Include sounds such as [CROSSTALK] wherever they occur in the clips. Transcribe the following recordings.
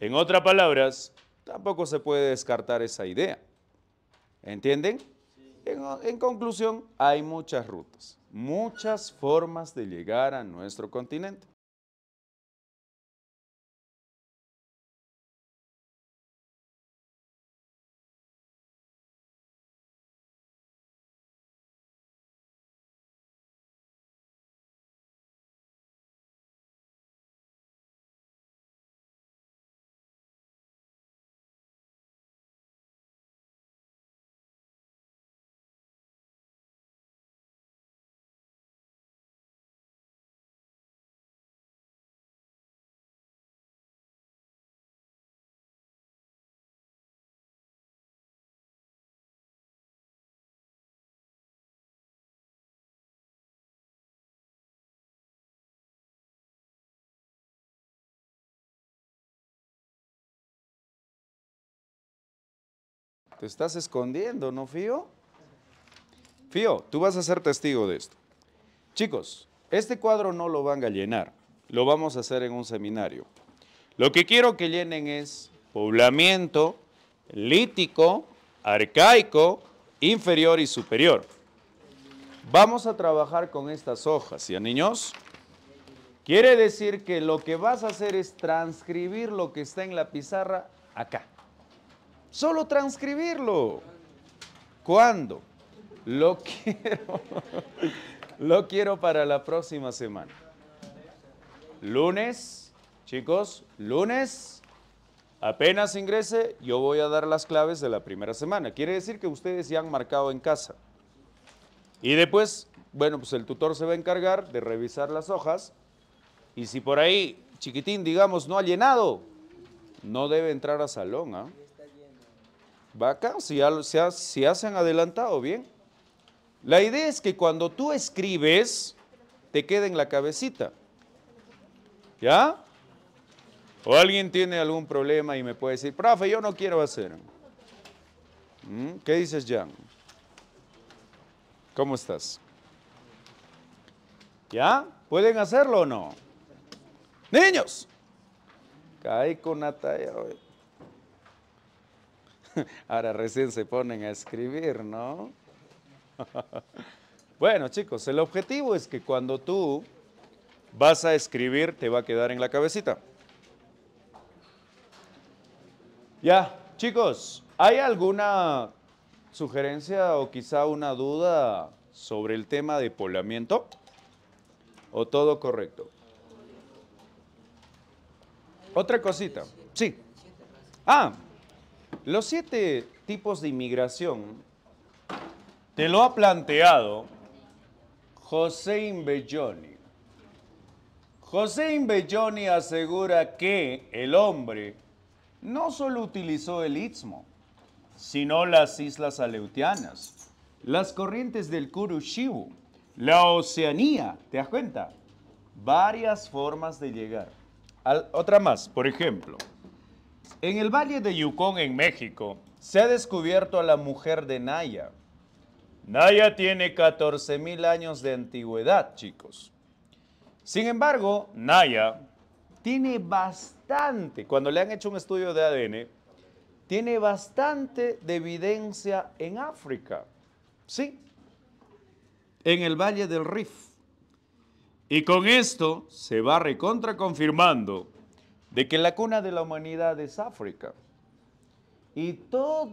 En otras palabras, tampoco se puede descartar esa idea. ¿Entienden? en conclusión, hay muchas rutas, muchas formas de llegar a nuestro continente. Te estás escondiendo, ¿no, Fío? Fío, tú vas a ser testigo de esto. Chicos, este cuadro no lo van a llenar, lo vamos a hacer en un seminario. Lo que quiero que llenen es poblamiento lítico, arcaico, inferior y superior. Vamos a trabajar con estas hojas, ¿ya niños? Quiere decir que lo que vas a hacer es transcribir lo que está en la pizarra acá. Solo transcribirlo. ¿Cuándo? Lo [LAUGHS] quiero. Lo quiero para la próxima semana. Lunes, chicos, lunes, apenas ingrese, yo voy a dar las claves de la primera semana. Quiere decir que ustedes ya han marcado en casa. Y después, bueno, pues el tutor se va a encargar de revisar las hojas. Y si por ahí, chiquitín, digamos, no ha llenado, no debe entrar a salón, ¿ah? Va si, si, ya, se han adelantado, bien. La idea es que cuando tú escribes, te quede en la cabecita. ¿Ya? O alguien tiene algún problema y me puede decir, profe, yo no quiero hacer. ¿Mm? ¿Qué dices, Jan? ¿Cómo estás? ¿Ya? ¿Pueden hacerlo o no? Niños, cae con Natalia. [LAUGHS] Ahora recién se ponen a escribir, ¿no? [LAUGHS] Bueno, chicos, el objetivo es que cuando tú vas a escribir, te va a quedar en la cabecita. Ya, chicos, ¿hay alguna sugerencia o quizá una duda sobre el tema de poblamiento? ¿O todo correcto? Otra cosita. Sí. Ah, los siete tipos de inmigración te lo ha planteado José Imbelloni. José Imbelloni asegura que el hombre no solo utilizó el istmo, sino las islas aleutianas, las corrientes del Kurushibu, la Oceanía, ¿te das cuenta? Varias formas de llegar. otra más, por ejemplo. En el Valle de Yukon, en México, se ha descubierto a la mujer de Naya. Naya tiene 14.000 años de antigüedad, chicos. Sin embargo, Naya tiene bastante, cuando le han hecho un estudio de ADN, tiene bastante de evidencia en África, ¿sí? En el Valle del Rif. Y con esto se va recontra confirmando de que la cuna de la humanidad es África. Y todo,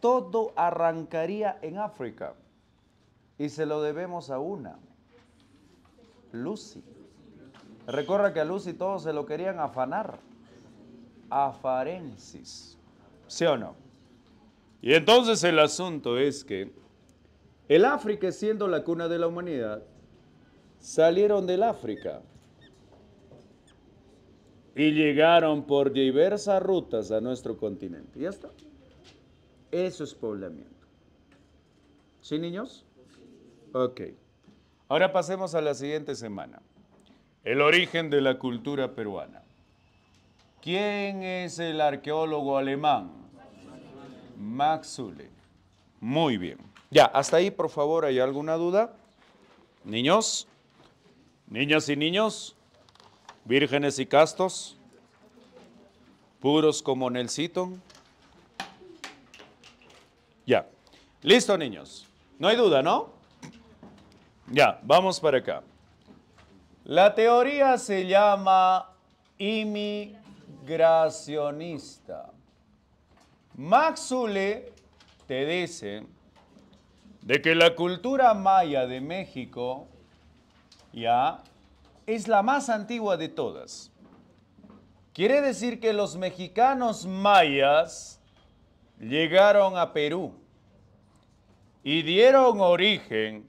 todo arrancaría en África. Y se lo debemos a una, Lucy. Recorra que a Lucy todos se lo querían afanar. Afarensis. ¿Sí o no? Y entonces el asunto es que el África siendo la cuna de la humanidad, salieron del África y llegaron por diversas rutas a nuestro continente. ¿Ya está? Eso es poblamiento. ¿Sí, niños? Ok. Ahora pasemos a la siguiente semana. El origen de la cultura peruana. ¿Quién es el arqueólogo alemán? Max Zule. Muy bien. Ya, hasta ahí, por favor, ¿hay alguna duda? Niños, niñas y niños vírgenes y castos, puros como Nelsito. Ya, listo niños, no hay duda, ¿no? Ya, vamos para acá. La teoría se llama inmigracionista. Max Zule te dice de que la cultura maya de México ya es la más antigua de todas. Quiere decir que los mexicanos mayas llegaron a Perú y dieron origen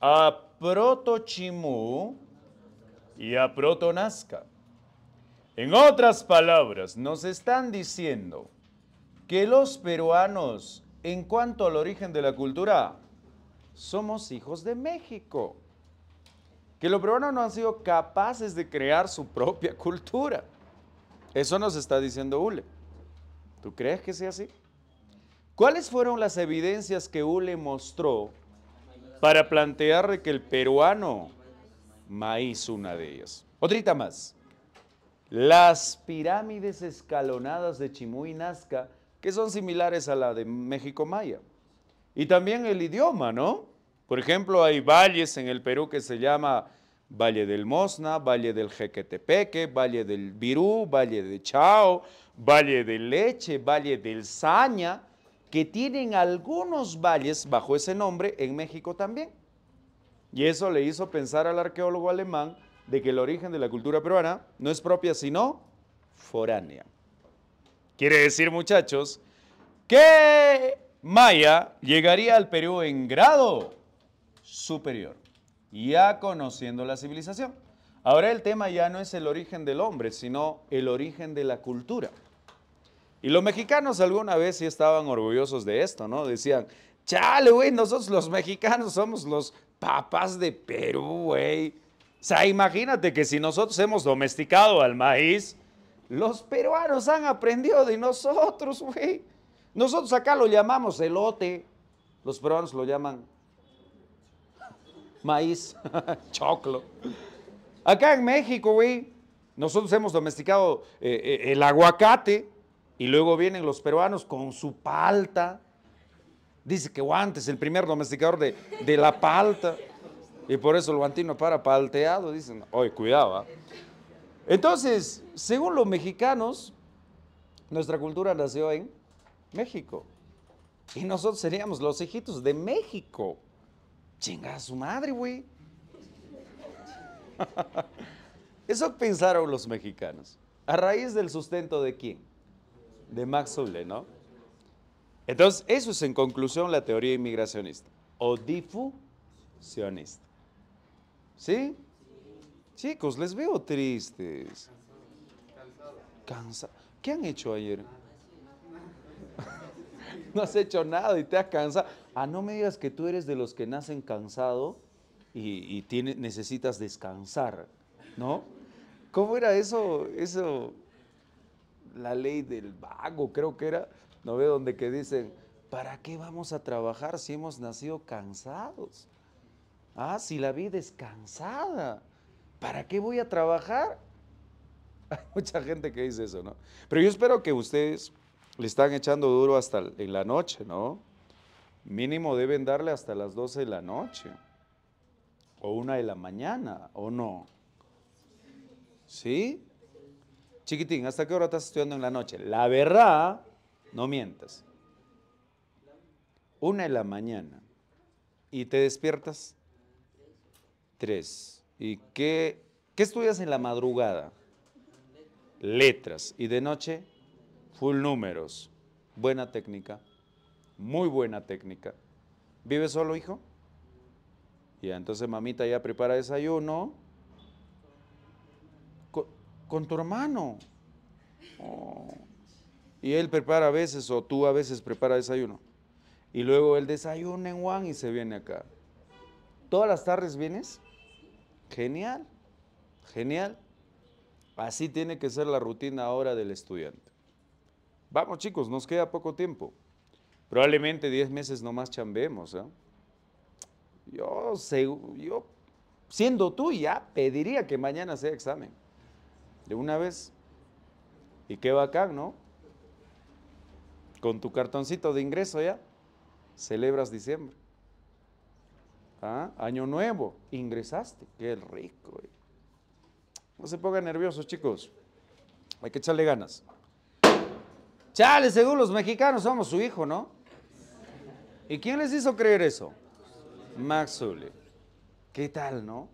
a Proto y a Proto Nazca. En otras palabras, nos están diciendo que los peruanos, en cuanto al origen de la cultura, somos hijos de México que los peruanos no han sido capaces de crear su propia [LAUGHS] cultura. Eso nos está diciendo Ule. ¿Tú crees que sea así? ¿Cuáles fueron las evidencias que Ule mostró para plantear que el peruano maíz una de ellas? Otrita más. Las pirámides escalonadas de Chimú y Nazca, que son similares a la de México Maya. Y también el idioma, ¿no? Por ejemplo, hay valles en el Perú que se llama Valle del Mosna, Valle del Jequetepeque, Valle del Virú, Valle de Chao, Valle de Leche, Valle del Saña, que tienen algunos valles bajo ese nombre en México también. Y eso le hizo pensar al arqueólogo alemán de que el origen de la cultura peruana no es propia sino foránea. Quiere decir, muchachos, que Maya llegaría al Perú en grado superior, ya conociendo la civilización. Ahora el tema ya no es el origen del hombre, sino el origen de la cultura. Y los mexicanos alguna vez sí estaban orgullosos de esto, ¿no? Decían, chale, güey, nosotros los mexicanos somos los papas de Perú, güey. O sea, imagínate que si nosotros hemos domesticado al maíz, los peruanos han aprendido de nosotros, güey. Nosotros acá lo llamamos elote, los peruanos lo llaman maíz, [LAUGHS] choclo. Acá en México, güey, nosotros hemos domesticado eh, eh, el aguacate y luego vienen los peruanos con su palta. Dice que Guantes, el primer domesticador de, la palta. Y por eso el guantino para palteado, dicen, oye, cuidado. ¿ah? Entonces, según los mexicanos, nuestra cultura nació en México. Y nosotros seríamos los hijitos de México. Chinga su madre, güey. [LAUGHS] Eso pensaron los mexicanos. ¿A raíz del sustento de quién? De Max Zule, ¿no? Entonces, eso es en conclusión la teoría inmigracionista o difusionista. ¿Sí? Chicos, les veo tristes. Cansados. ¿Qué han hecho ayer? [LAUGHS] no has hecho nada y te has cansado. Ah, no me digas que tú eres de los que nacen cansado y, necesitas descansar, ¿no? ¿Cómo era eso? Eso, la ley del vago, creo que era, ¿no ve? Donde que dicen, ¿para qué vamos a trabajar si hemos nacido cansados? Ah, si la vida es cansada, ¿para qué voy a trabajar? [LAUGHS] Hay mucha gente que dice eso, ¿no? Pero yo espero que ustedes le están echando duro hasta en la noche, ¿no? Mínimo deben darle hasta las 12 de la noche, o una de la mañana, ¿o no? ¿Sí? Chiquitín, ¿hasta qué hora estás estudiando en la noche? La verdad, no mientas. Una de la mañana. ¿Y te despiertas? Tres. ¿Y qué, qué estudias en la madrugada? Letras. ¿Y de noche? full números, buena técnica, muy buena técnica. ¿Vive solo, hijo? Ya, entonces mamita ya prepara desayuno con, tu hermano. Oh. Y él prepara a veces, o tú a veces prepara desayuno. Y luego él desayuna en Juan y se viene acá. ¿Todas las tardes vienes? Genial, genial. Así tiene que ser la rutina ahora del estudiante. Vamos chicos, nos queda poco tiempo. Probablemente 10 meses nomás chambemos. ¿eh? Yo, yo, siendo tú, ya pediría que mañana sea examen. De una vez. Y qué bacán, ¿no? Con tu cartoncito de ingreso ya, celebras diciembre. Ah, año nuevo, ingresaste. Qué rico. No se pongan nerviosos, chicos. Hay que echarle ganas. Chale, según los mexicanos somos su hijo, ¿no? ¿Y quién les hizo creer eso? Max Uli. ¿Qué tal, no?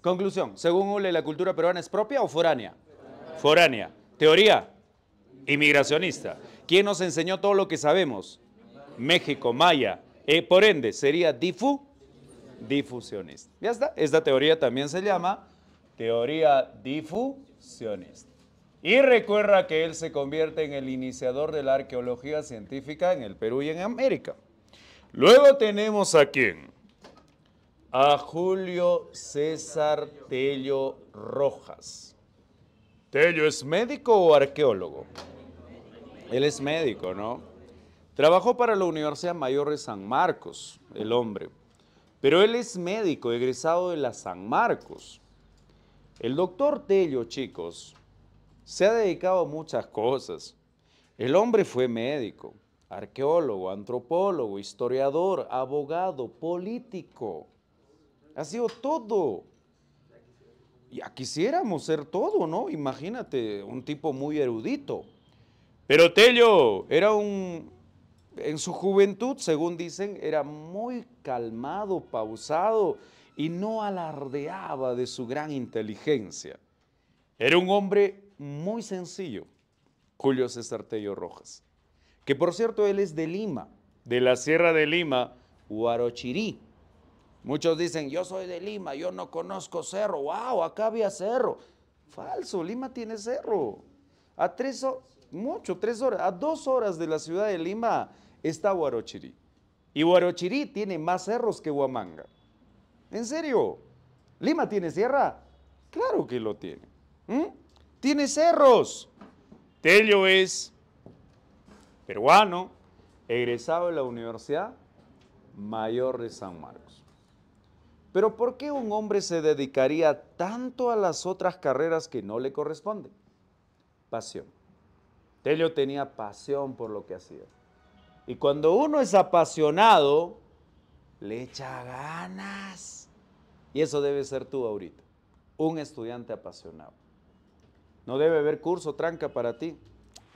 Conclusión, según Ule, ¿la cultura peruana es propia o foránea? Foránea. Teoría, inmigracionista. ¿Quién nos enseñó todo lo que sabemos? México, Maya. Eh, por ende, sería difu, difusionista. Ya está, esta teoría también se llama teoría difusionista. Y recuerda que él se convierte en el iniciador de la arqueología científica en el Perú y en América. Luego tenemos a quién? A Julio César Tello Rojas. ¿Tello es médico o arqueólogo? Él es médico, ¿no? Trabajó para la Universidad Mayor de San Marcos, el hombre. Pero él es médico, egresado de la San Marcos. El doctor Tello, chicos, se ha dedicado a muchas cosas. El hombre fue médico, arqueólogo, antropólogo, historiador, abogado, político. Ha sido todo. Ya quisiéramos ser todo, ¿no? Imagínate, un tipo muy erudito. Pero Tello era un, en su juventud, según dicen, era muy calmado, pausado y no alardeaba de su gran inteligencia. Era un hombre muy sencillo, Julio César Tello Rojas, que por cierto él es de Lima, de la Sierra de Lima, Huarochirí. Muchos dicen, yo soy de Lima, yo no conozco cerro, wow, acá había cerro. Falso, Lima tiene cerro. A tres horas, mucho, tres horas, a dos horas de la ciudad de Lima está Huarochirí. Y Huarochirí tiene más cerros que Huamanga. ¿En serio? ¿Lima tiene sierra? Claro que lo tiene. ¿Mm? tiene cerros. Tello es peruano, egresado de la Universidad Mayor de San Marcos. Pero ¿por qué un hombre se dedicaría tanto a las otras carreras que no le corresponden? Pasión. Tello tenía pasión por lo que hacía. Y cuando uno es apasionado, le echa ganas. Y eso debe ser tú ahorita, un estudiante apasionado. No debe haber curso tranca para ti.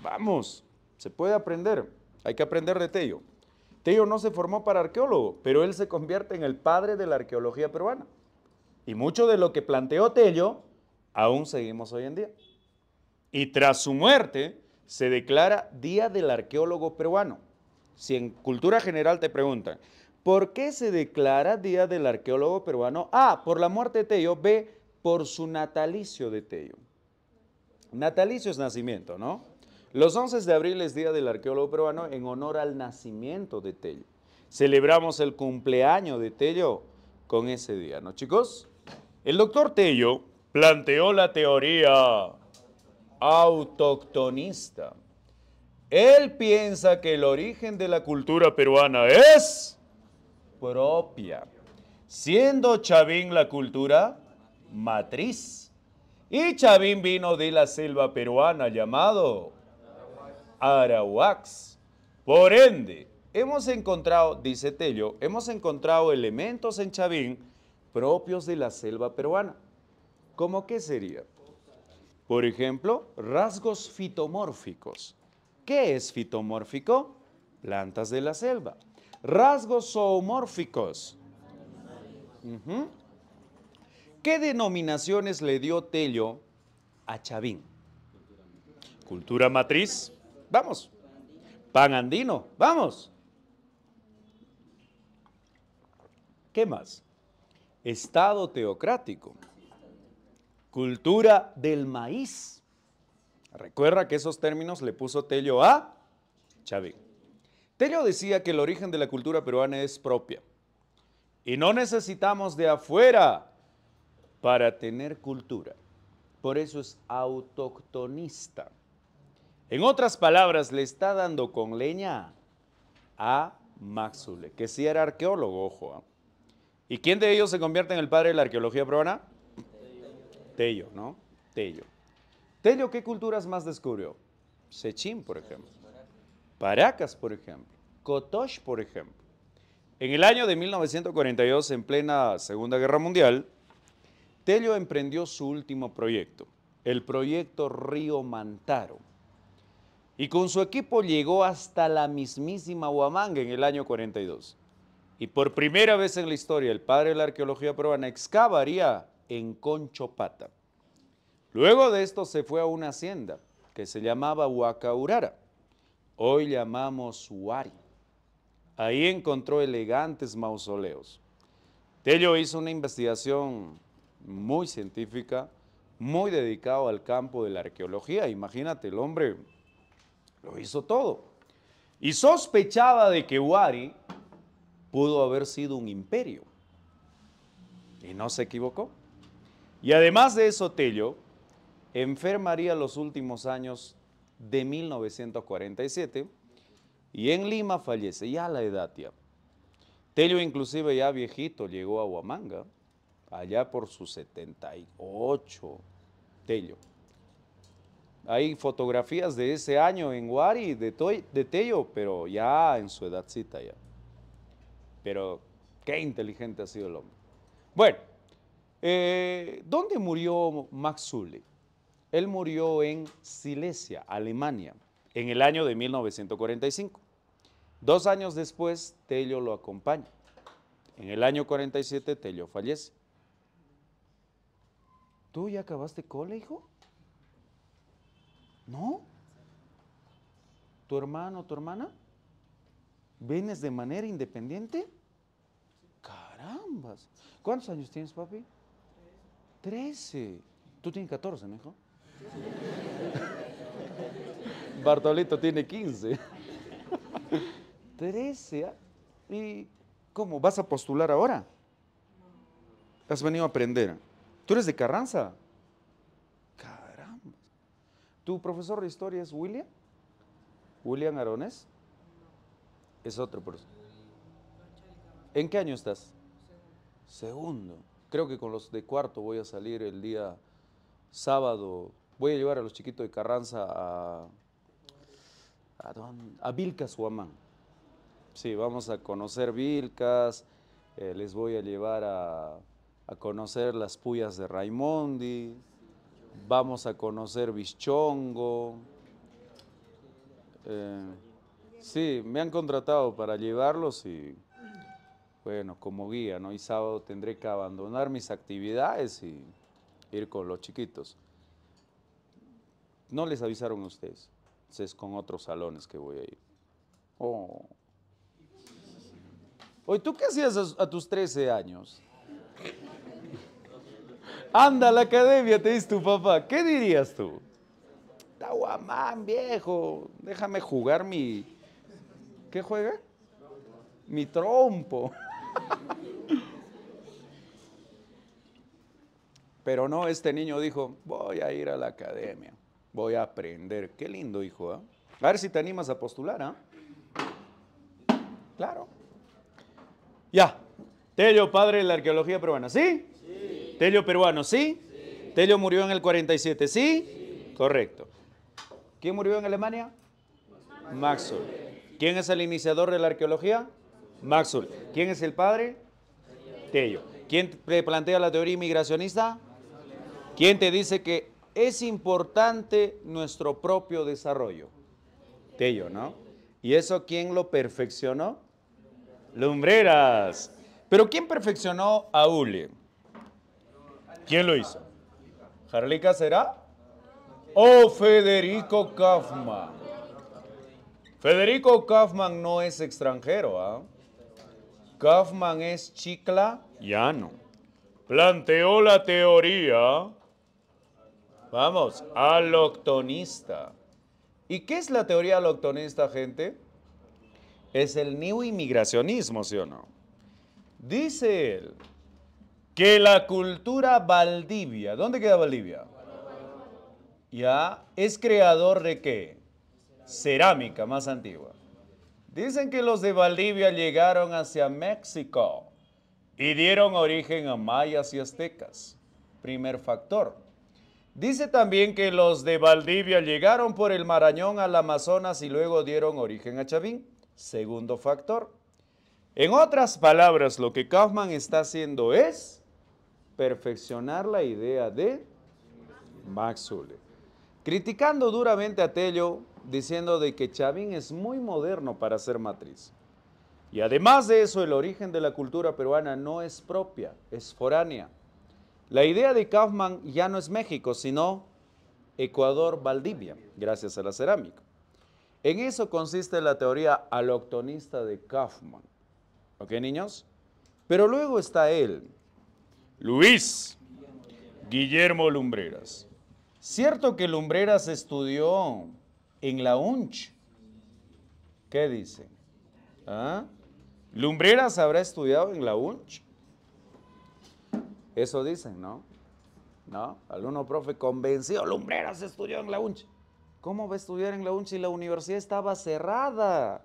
Vamos, se puede aprender. Hay que aprender de Tello. Tello no se formó para arqueólogo, pero él se convierte en el padre de la arqueología peruana. Y mucho de lo que planteó Tello aún seguimos hoy en día. Y tras su muerte se declara Día del Arqueólogo Peruano. Si en cultura general te preguntan, ¿por qué se declara Día del Arqueólogo Peruano? A, ah, por la muerte de Tello, B, por su natalicio de Tello. Natalicio es nacimiento, ¿no? Los 11 de abril es Día del Arqueólogo Peruano en honor al nacimiento de Tello. Celebramos el cumpleaños de Tello con ese día, ¿no, chicos? El doctor Tello planteó la teoría autoctonista. Él piensa que el origen de la cultura peruana es propia, siendo Chavín la cultura matriz y Chavín vino de la selva peruana llamado Arawax. Por ende, hemos encontrado, dice Tello, hemos encontrado elementos en Chavín propios de la selva peruana. ¿Cómo qué sería? Por ejemplo, rasgos fitomórficos. ¿Qué es fitomórfico? Plantas de la selva. Rasgos zoomórficos. ¿Qué denominaciones le dio Tello a Chavín? Cultura matriz, vamos. Pan andino, vamos. ¿Qué más? Estado teocrático. Cultura del maíz. Recuerda que esos términos le puso Tello a Chavín. Tello decía que el origen de la cultura peruana es propia y no necesitamos de afuera para tener cultura. Por eso es autoctonista. En otras palabras, le está dando con leña a Maxule, que sí era arqueólogo, ojo. ¿ah? ¿Y quién de ellos se convierte en el padre de la arqueología peruana? Tello, ¿no? Tello. Tello, ¿qué culturas más descubrió? Sechín, por ejemplo. Paracas, por ejemplo. Kotosh, por ejemplo. En el año de 1942, en plena Segunda Guerra Mundial, Tello emprendió su último proyecto, el proyecto Río Mantaro, y con su equipo llegó hasta la mismísima Huamanga en el año 42. Y por primera vez en la historia, el padre de la arqueología peruana excavaría en Conchopata. Luego de esto se fue a una hacienda que se llamaba Huacaurara, hoy llamamos Huari. Ahí encontró elegantes mausoleos. Tello hizo una investigación muy científica, muy dedicado al campo de la arqueología. Imagínate, el hombre lo hizo todo. Y sospechaba de que Huari pudo haber sido un imperio. Y no se equivocó. Y además de eso, Tello enfermaría los últimos años de 1947 y en Lima fallece ya a la edad ya. Tello inclusive ya viejito llegó a Huamanga allá por sus 78, Tello. Hay fotografías de ese año en Wari de, Tello, pero ya en su edadcita ya. Pero qué inteligente ha sido el hombre. Bueno, eh, ¿dónde murió Max Zule? Él murió en Silesia, Alemania, en el año de 1945. Dos años después, Tello lo acompaña. En el año 47, Tello fallece. ¿Tú ya acabaste cole, hijo? ¿No? ¿Tu hermano, tu hermana? ¿Vienes de manera independiente? Carambas. ¿Cuántos años tienes, papi? Trece. Tú tienes catorce, hijo? [LAUGHS] Bartolito tiene quince. [LAUGHS] Trece. ¿ah? ¿Y cómo? ¿Vas a postular ahora? Has venido a aprender. Tú eres de Carranza. Caramba. ¿Tu profesor de historia es William? ¿William Arones? Es otro profesor. ¿En qué año estás? Segundo. Creo que con los de cuarto voy a salir el día sábado. Voy a llevar a los chiquitos de Carranza a. ¿A, dónde? a Vilcas, Huamán. Sí, vamos a conocer Vilcas. Eh, les voy a llevar a a conocer las puyas de Raimondi, vamos a conocer Bichongo. Eh, sí, me han contratado para llevarlos y, bueno, como guía, ¿no? Y sábado tendré que abandonar mis actividades y ir con los chiquitos. No les avisaron a ustedes, es con otros salones que voy a ir. Oh. Oye, ¿tú qué hacías a tus 13 años? Anda a la academia, te dice tu papá. ¿Qué dirías tú? Tahuamán, viejo, déjame jugar mi... ¿Qué juega? Mi trompo. [LAUGHS] Pero no, este niño dijo, voy a ir a la academia, voy a aprender. Qué lindo, hijo. ¿ah? A ver si te animas a postular, ¿ah? Claro. Ya, Tello, padre de la arqueología peruana, ¿sí? Tello peruano, ¿sí? Tello murió en el 47, ¿sí? Correcto. ¿Quién murió en Alemania? Maxwell. ¿Quién es el iniciador de la arqueología? Maxwell. ¿Quién es el padre? Tello. ¿Quién plantea la teoría inmigracionista? ¿Quién te dice que es importante nuestro propio desarrollo? Tello, ¿no? ¿Y eso quién lo perfeccionó? Lumbreras. ¿Pero quién perfeccionó a Ule? ¿Quién lo hizo? ¿Jarlica será? ¿O Federico Kaufman? Federico Kaufman no es extranjero. ¿ah? Kaufman es chicla no. Planteó la teoría, vamos, aloctonista. ¿Y qué es la teoría aloctonista, gente? Es el neo inmigracionismo, ¿sí o no? Dice él, que la cultura Valdivia, ¿dónde queda Valdivia? Ya es creador de qué? Cerámica más antigua. Dicen que los de Valdivia llegaron hacia México y dieron origen a mayas y aztecas. Primer factor. Dice también que los de Valdivia llegaron por el Marañón al Amazonas y luego dieron origen a Chavín. Segundo factor. En otras palabras, lo que Kaufman está haciendo es perfeccionar la idea de Max Criticando duramente a Tello, diciendo de que Chavín es muy moderno para ser matriz. Y además de eso, el origen de la cultura peruana no es propia, es foránea. La idea de Kaufman ya no es México, sino Ecuador-Valdivia, gracias a la cerámica. En eso consiste la teoría aloctonista de Kaufman. ¿Ok, niños? Pero luego está él, Luis Guillermo Lumbreras. Cierto que Lumbreras estudió en la UNCH. ¿Qué dicen? ¿Ah? ¿Lumbreras habrá estudiado en la UNCH? Eso dicen, ¿no? ¿No? Aluno profe convencido, Lumbreras estudió en la UNCH. ¿Cómo va a estudiar en la UNCH si la universidad estaba cerrada?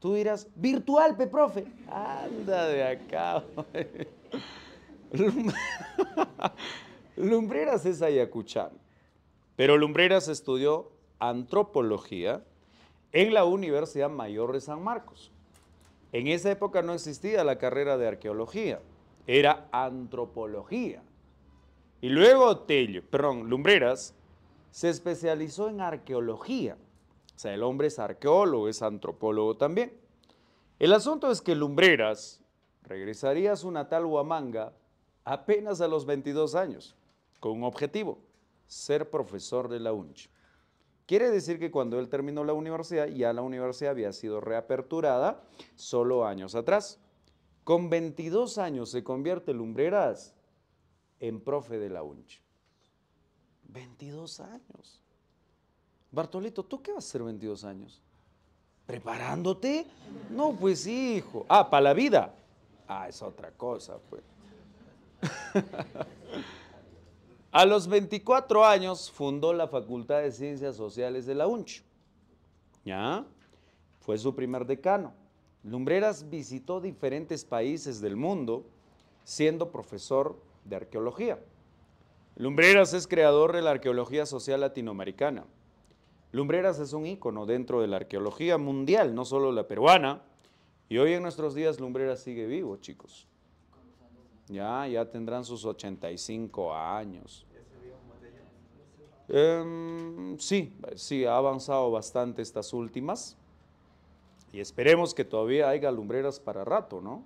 Tú dirás, virtual, pe profe. Anda de acá. [LAUGHS] [LAUGHS] Lumbreras es Ayacuchán, pero Lumbreras estudió antropología en la Universidad Mayor de San Marcos. En esa época no existía la carrera de arqueología, era antropología. Y luego perdón, Lumbreras se especializó en arqueología. O sea, el hombre es arqueólogo, es antropólogo también. El asunto es que Lumbreras regresaría a su natal Huamanga apenas a los 22 años, con un objetivo, ser profesor de la UNCH. Quiere decir que cuando él terminó la universidad, ya la universidad había sido reaperturada solo años atrás. Con 22 años se convierte Lumbreras en profe de la UNCH. 22 años. Bartolito, ¿tú qué vas a hacer 22 años? ¿Preparándote? No, pues hijo. Ah, para la vida. Ah, es otra cosa, pues. [LAUGHS] A los 24 años fundó la Facultad de Ciencias Sociales de la UNCH. ¿Ya? Fue su primer decano. Lumbreras visitó diferentes países del mundo siendo profesor de arqueología. Lumbreras es creador de la arqueología social latinoamericana. Lumbreras es un ícono dentro de la arqueología mundial, no solo la peruana. Y hoy en nuestros días Lumbreras sigue vivo, chicos. Ya, ya tendrán sus 85 años. Em, sí, sí, ha avanzado bastante estas últimas. Y esperemos que todavía haya lumbreras para rato, ¿no?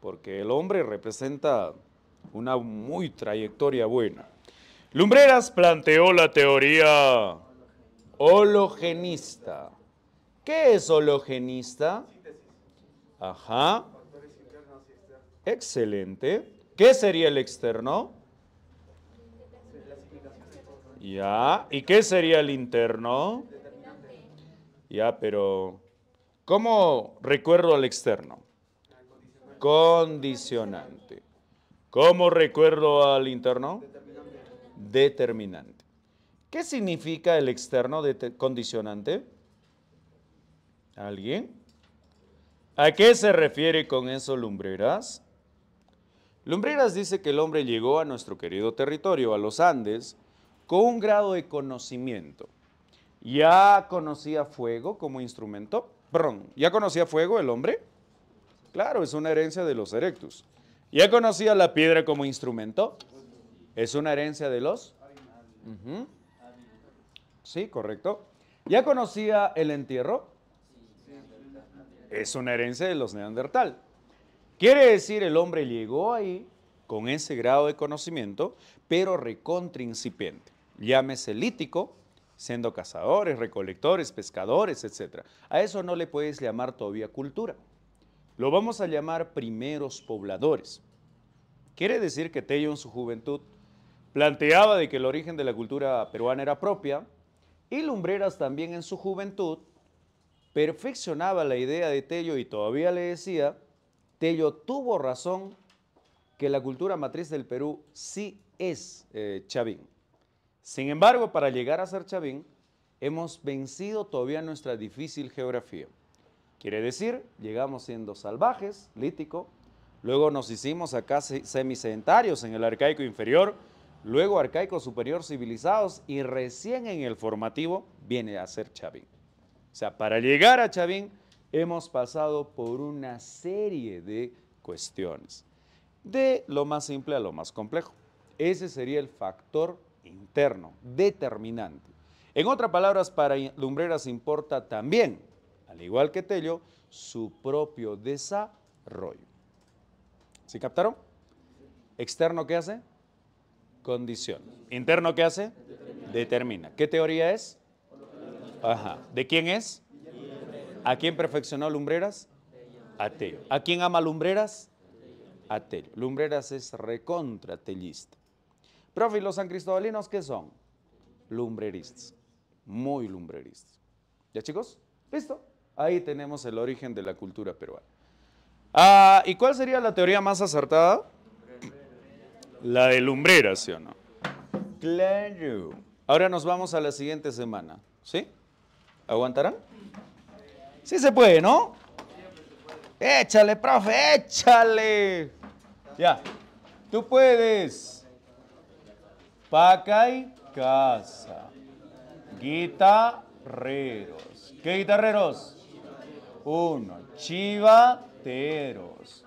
Porque el hombre representa una muy trayectoria buena. Lumbreras planteó la teoría hologenista. ¿Qué es hologenista? Ajá. Excelente. ¿Qué sería el externo? Ya. ¿Y qué sería el interno? Ya, pero ¿cómo recuerdo al externo? Condicionante. ¿Cómo recuerdo al interno? Determinante. ¿Qué significa el externo de condicionante? ¿Alguien? ¿A qué se refiere con eso, lumbreras? Lumbreras dice que el hombre llegó a nuestro querido territorio, a los Andes, con un grado de conocimiento. Ya conocía fuego como instrumento. Perdón, ya conocía fuego el hombre. Claro, es una herencia de los erectus. Ya conocía la piedra como instrumento. Es una herencia de los. Sí, correcto. Ya conocía el entierro. Es una herencia de los neandertal. Quiere decir, el hombre llegó ahí con ese grado de conocimiento, pero recontra Llámese lítico, siendo cazadores, recolectores, pescadores, etc. A eso no le puedes llamar todavía cultura. Lo vamos a llamar primeros pobladores. Quiere decir que Tello en su juventud planteaba de que el origen de la cultura peruana era propia y Lumbreras también en su juventud perfeccionaba la idea de Tello y todavía le decía Tello tuvo razón que la cultura matriz del Perú sí es eh, Chavín. Sin embargo, para llegar a ser Chavín, hemos vencido todavía nuestra difícil geografía. Quiere decir, llegamos siendo salvajes, lítico, luego nos hicimos acá semisedentarios en el arcaico inferior, luego arcaico superior civilizados y recién en el formativo viene a ser Chavín. O sea, para llegar a Chavín hemos pasado por una serie de cuestiones, de lo más simple a lo más complejo. Ese sería el factor interno, determinante. En otras palabras, para Lumbreras importa también, al igual que Tello, su propio desarrollo. ¿Se captaron? ¿Externo qué hace? Condición. ¿Interno qué hace? Determina. ¿Qué teoría es? Ajá. ¿De quién es? ¿A quién perfeccionó Lumbreras? A Tello. ¿A quién ama Lumbreras? A Tello. Lumbreras es recontratellista. Profe, los san cristobalinos qué son? Lumbreristas. Muy lumbreristas. ¿Ya chicos? ¿Listo? Ahí tenemos el origen de la cultura peruana. Ah, ¿Y cuál sería la teoría más acertada? La de lumbreras, ¿sí o no? Claro. Ahora nos vamos a la siguiente semana. ¿Sí? ¿Aguantarán? Sí se puede, ¿no? Échale, profe, échale. Ya. Tú puedes. y casa. Guitarreros. ¿Qué guitarreros? Uno. Chivateros.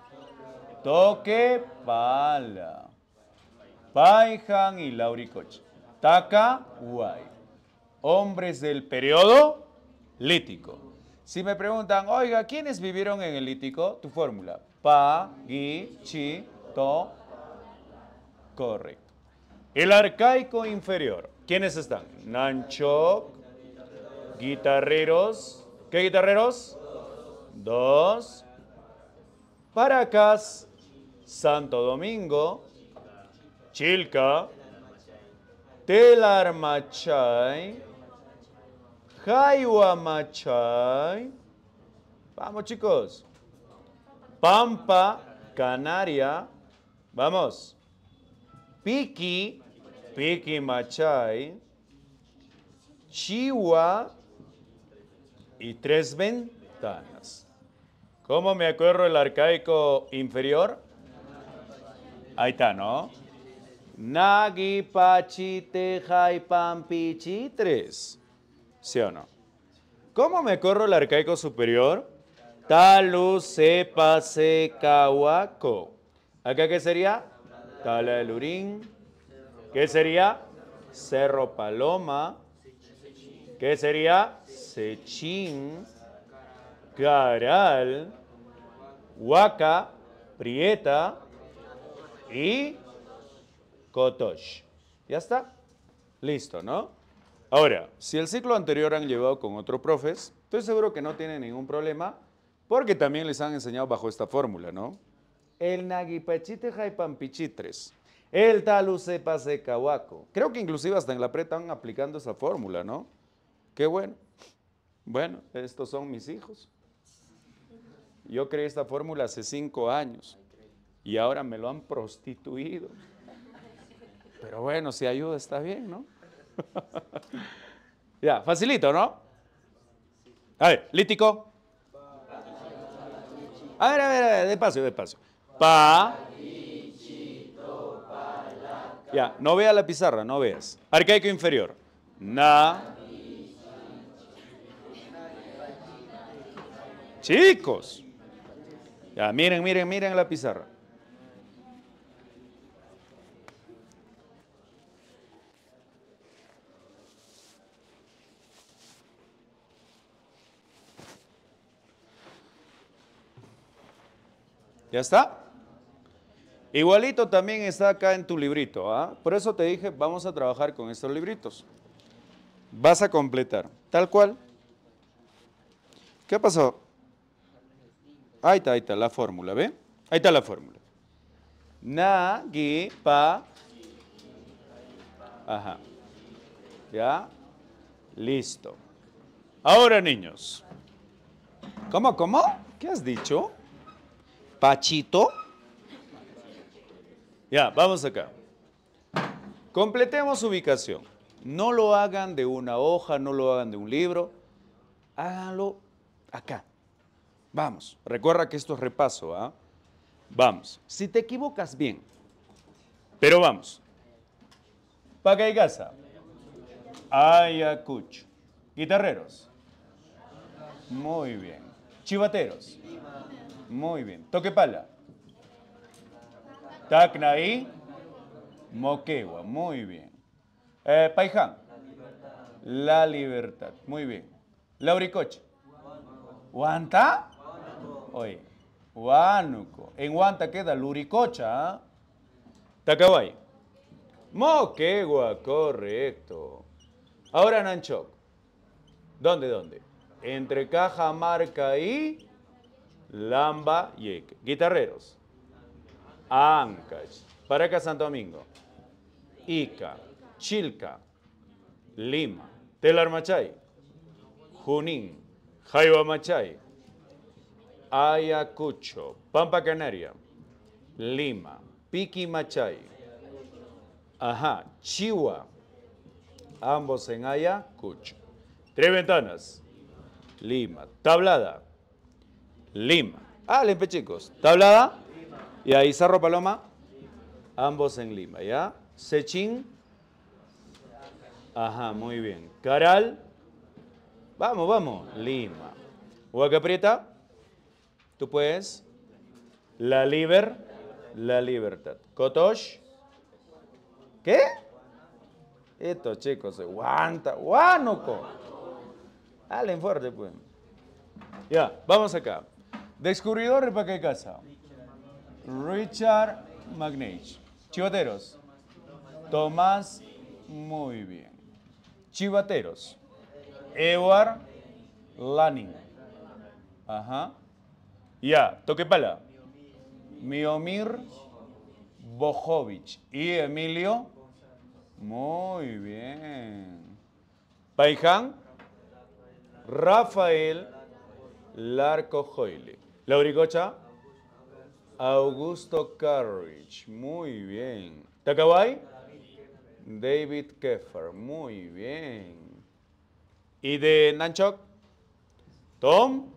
Toque pala. Paijan y Lauricoche. Taca, guay. Hombres del periodo lítico. Si me preguntan, oiga, ¿quiénes vivieron en el Lítico? Tu fórmula. Pa, gui, chi, to. Correcto. El arcaico inferior. ¿Quiénes están? Nancho, guitarreros. ¿Qué guitarreros? Dos. Paracas, Santo Domingo, Chilca, Telarmachay, machai, Vamos, chicos. Pampa, Canaria. Vamos. Piki, piki machai. Chihuahua y tres ventanas. ¿Cómo me acuerdo el arcaico inferior? Ahí está, ¿no? Nagi, pachite, Pampi, tres. ¿Sí o no? ¿Cómo me corro el arcaico superior? Talu sepa secahuaco. ¿Acá qué sería? Talalurín. ¿Qué sería? Cerro Paloma. ¿Qué sería? Sechín. Caral. Huaca. Prieta. Y Cotosh. ¿Ya está? Listo, ¿no? Ahora, si el ciclo anterior han llevado con otros profes, estoy seguro que no tienen ningún problema porque también les han enseñado bajo esta fórmula, ¿no? El nagipachite jaipampichitres. el talucepa secahuaco. Creo que inclusive hasta en la preta van aplicando esa fórmula, ¿no? Qué bueno. Bueno, estos son mis hijos. Yo creé esta fórmula hace cinco años y ahora me lo han prostituido. Pero bueno, si ayuda está bien, ¿no? [LAUGHS] ya, facilito, ¿no? A ver, lítico. A ver, a ver, a ver, despacio, despacio. Pa. Ya, no veas la pizarra, no veas. Arcaico inferior. Na. Chicos. Ya, miren, miren, miren la pizarra. ¿Ya está? Igualito también está acá en tu librito. ¿ah? Por eso te dije, vamos a trabajar con estos libritos. Vas a completar. Tal cual. ¿Qué pasó? Ahí está, ahí está la fórmula, ¿ve? Ahí está la fórmula. Na, gi, pa. Ajá. ¿Ya? Listo. Ahora, niños. ¿Cómo, cómo? ¿Qué has dicho? Pachito. Ya, vamos acá. Completemos ubicación. No lo hagan de una hoja, no lo hagan de un libro. Háganlo acá. Vamos. Recuerda que esto es repaso. ¿ah? Vamos. Si te equivocas, bien. Pero vamos. Pacaygaza. Ayacucho. Guitarreros. Muy bien. Chivateros. Muy bien. Toque pala. Tacnaí. Moquegua. Muy bien. Eh, Paiján. La libertad. Muy bien. Lauricocha. ¿Huanta? Oye. Huánuco. En Huanta queda Luricocha. ¿ah? Tacabay. Moquegua, correcto. Ahora Nanchoc. ¿Dónde, dónde? Entre marca y Lamba Yek. Guitarreros. Ancash. Paracas Santo Domingo. Ica. Chilca. Lima. Telar Machay. Junín. Machay. Ayacucho. Pampa Canaria. Lima. Machay. Ajá. Chihuahua. Ambos en Ayacucho. Tres ventanas. Lima. Tablada. Lima. Ah, chicos. Tablada. Y ahí Cerro Paloma. Ambos en Lima, ¿ya? Sechín. Ajá, muy bien. Caral. Vamos, vamos. Lima. Huacaprieta. Tú puedes. La Liber. La Libertad. Cotosh. ¿Qué? Esto chicos, Aguanta. Guánuco. Dale fuerte, pues. Ya, vamos acá. Descubridor para qué casa? Richard Magnech. Chivateros. Tomás, muy bien. Chivateros. Edward Lanning. Ajá. Ya, toque pala. Miomir Bojovic. Y Emilio. Muy bien. Paiján. Rafael Larco Lauricocha. Augusto Carriage. Muy bien. Takawai. David Keffer. Muy bien. ¿Y de Nanchok? Tom.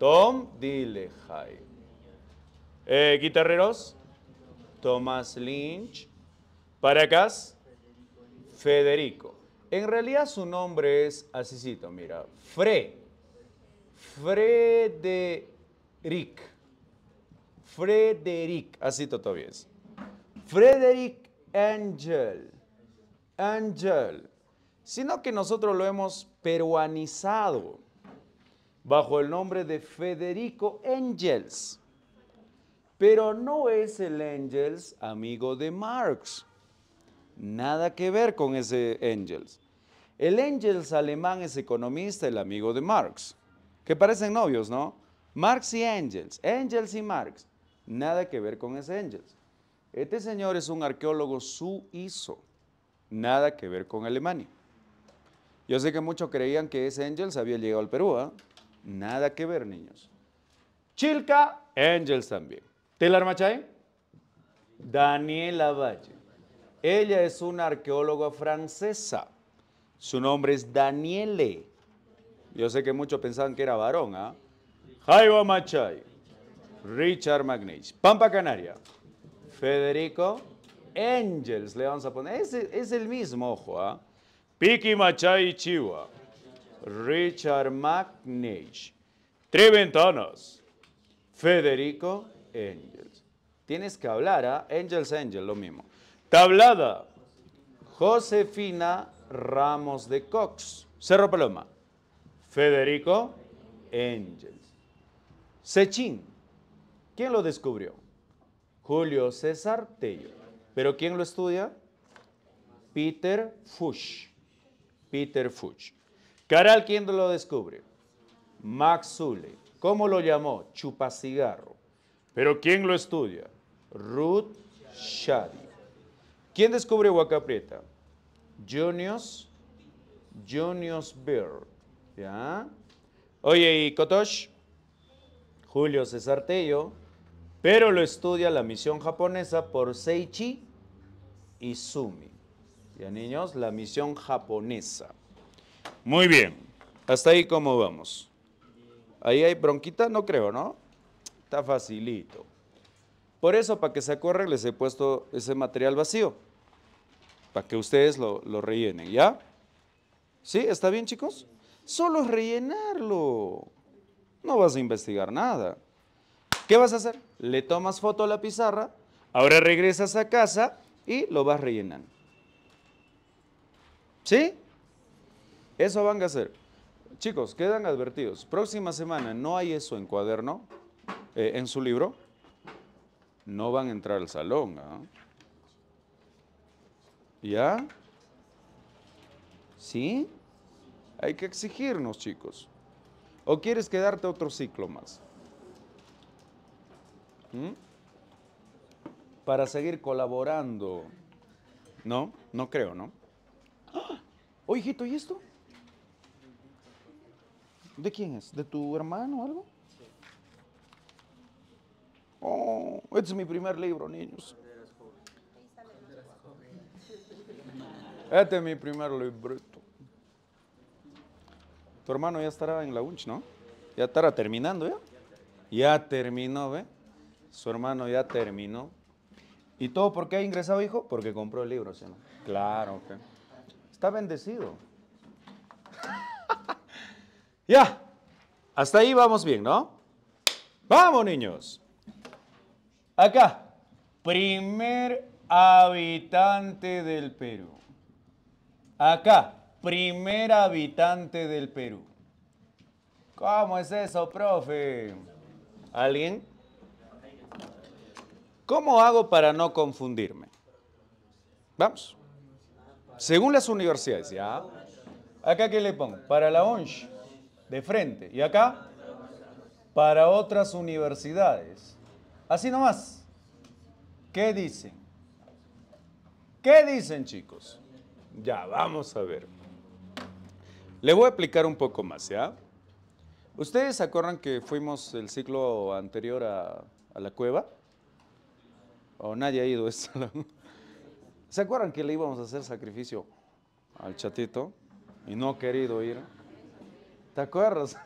Tom Dilehay. Eh, guitarreros. Thomas Lynch. Paracas. Federico. En realidad su nombre es, así mira, Fre. Fre Frederick. Frederick, ah, así todo es, Frederick Angel. Angel. Sino que nosotros lo hemos peruanizado bajo el nombre de Federico Angels. Pero no es el Angels amigo de Marx. Nada que ver con ese Angels. El Angels alemán es economista, el amigo de Marx, que parecen novios, ¿no? Marx y Engels, Engels y Marx, nada que ver con ese Engels. Este señor es un arqueólogo suizo, nada que ver con Alemania. Yo sé que muchos creían que ese Engels había llegado al Perú, ¿ah? nada que ver, niños. Chilca, Engels también. Telar Machay, Daniela Valle. Ella es una arqueóloga francesa. Su nombre es Daniele. Yo sé que muchos pensaban que era varón, ¿ah? Jaiba Machai, Richard Magnich. Pampa Canaria, Federico Angels, le vamos a poner. Es, el mismo, ojo, ¿ah? Piki Machai Chihuahua, Richard Magnich. Triventanas, Federico Angels. Tienes que hablar, ¿ah? Angels, lo mismo. Tablada, Josefina Ramos de Cox. Cerro Paloma, Federico Angels. Sechín. ¿Quién lo descubrió? Julio César Tello. ¿Pero quién lo estudia? Peter Fuchs. Peter Fuchs. Caral, ¿quién lo descubre? Max Zule. ¿Cómo lo llamó? Chupacigarro. ¿Pero quién lo estudia? Ruth Shadi. ¿Quién descubre Prieta? Junius, Junius Bird. ¿Ya? Oye, ¿y Kotosh? Julio César Tello, pero lo estudia la misión japonesa por Seichi Izumi. Ya niños, la misión japonesa. Muy bien, hasta ahí cómo vamos. Ahí hay bronquita, no creo, ¿no? Está facilito. Por eso, para que se acuerden, les he puesto ese material vacío, para que ustedes lo, lo rellenen, ¿ya? ¿Sí? ¿Está bien, chicos? Solo rellenarlo. No vas a investigar nada. ¿Qué vas a hacer? Le tomas foto a la pizarra, ahora regresas a casa y lo vas rellenando. ¿Sí? Eso van a hacer. Chicos, quedan advertidos. Próxima semana no hay eso en cuaderno, eh, en su libro. No van a entrar al salón. ¿ah? ¿Ya? ¿Sí? Hay que exigirnos, chicos. ¿O quieres quedarte otro ciclo más? ¿Mm? Para seguir colaborando. No, no creo, ¿no? Oh, hijito, ¿y esto? ¿De quién es? ¿De tu hermano o algo? Oh, este es mi primer libro, niños. Este es mi primer libro. Su hermano ya estará en la UNCH, ¿no? Ya estará terminando, ¿ya? Ya terminó, ¿ve? Su hermano ya terminó. ¿Y todo por qué ha ingresado, hijo? Porque compró el libro, ¿sí Claro, Está bendecido. [LAUGHS] ya, hasta ahí vamos bien, ¿no? Vamos, niños. Acá, primer habitante del Perú. Acá, primer habitante del Perú. ¿Cómo es eso, profe? ¿Alguien? ¿Cómo hago para no confundirme? Vamos. Según las universidades, ¿ya? ¿Acá qué le pongo? Para la ONG, de frente. ¿Y acá? Para otras universidades. Así nomás. ¿Qué dicen? ¿Qué dicen, chicos? Ya, vamos a ver. Le voy a explicar un poco más, ¿ya? ¿Ustedes se acuerdan que fuimos el ciclo anterior a, la cueva? ¿O nadie ha ido? Esto? [LAUGHS] ¿Se acuerdan que le íbamos a hacer sacrificio al chatito y no ha querido ir? ¿Te acuerdas?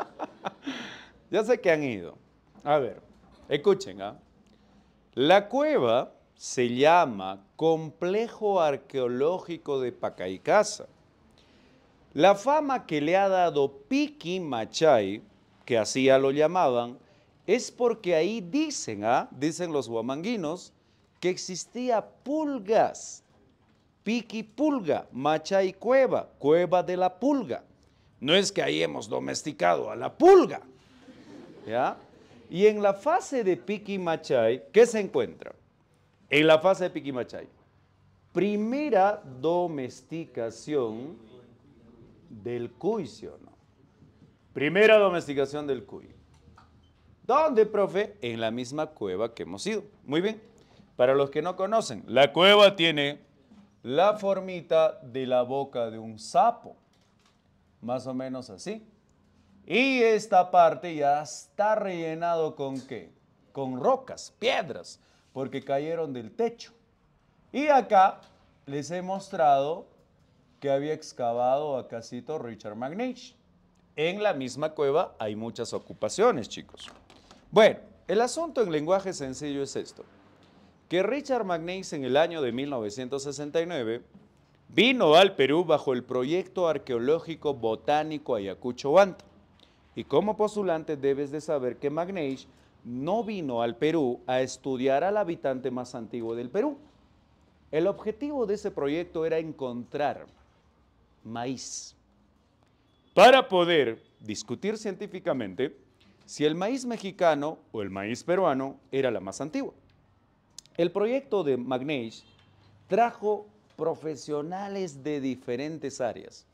[LAUGHS] ya sé que han ido. A ver, escuchen, ¿ah? La cueva se llama Complejo Arqueológico de Pacaicasa la fama que le ha dado Piqui Machay, que así ya lo llamaban, es porque ahí dicen, ¿ah? dicen los huamanguinos, que existía pulgas. Piqui pulga, Machay cueva, cueva de la pulga. No es que ahí hemos domesticado a la pulga. Y en la fase de Piqui Machay, ¿qué se encuentra? En la fase de Piqui Machay, primera domesticación del cuy, ¿sí o no? Primera domesticación del cuy. ¿Dónde, profe? En la misma cueva que hemos ido. Muy bien. Para los que no conocen, la cueva tiene la formita de la boca de un sapo. Más o menos así. Y esta parte ya está rellenado con qué? Con rocas, piedras, porque cayeron del techo. Y acá les he mostrado que había excavado a casito Richard McNeish. En la misma cueva hay muchas ocupaciones, chicos. Bueno, el asunto en lenguaje sencillo es esto, que Richard McNeish en el año de 1969 vino al Perú bajo el proyecto arqueológico botánico Ayacucho Huanta. Y como postulante debes de saber que McNeish no vino al Perú a estudiar al habitante más antiguo del Perú. El objetivo de ese proyecto era encontrar maíz. Para poder discutir científicamente si el maíz mexicano o el maíz peruano era la más antigua. El proyecto de McNeish trajo profesionales de diferentes áreas,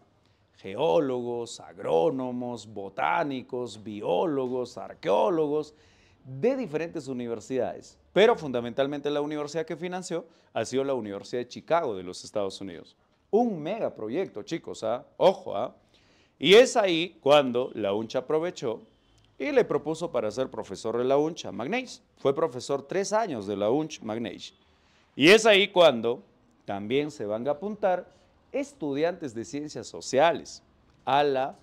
geólogos, agrónomos, botánicos, biólogos, arqueólogos, de diferentes universidades, pero fundamentalmente la universidad que financió ha sido la Universidad de Chicago de los Estados Unidos. Un megaproyecto, chicos, ¿ah? ojo. ¿ah? Y es ahí cuando la UNCHA aprovechó y le propuso para ser profesor de la UNCHA, Magneis. Fue profesor tres años de la UNCH, Magneis. Y es ahí cuando también se van a apuntar estudiantes de ciencias sociales a la,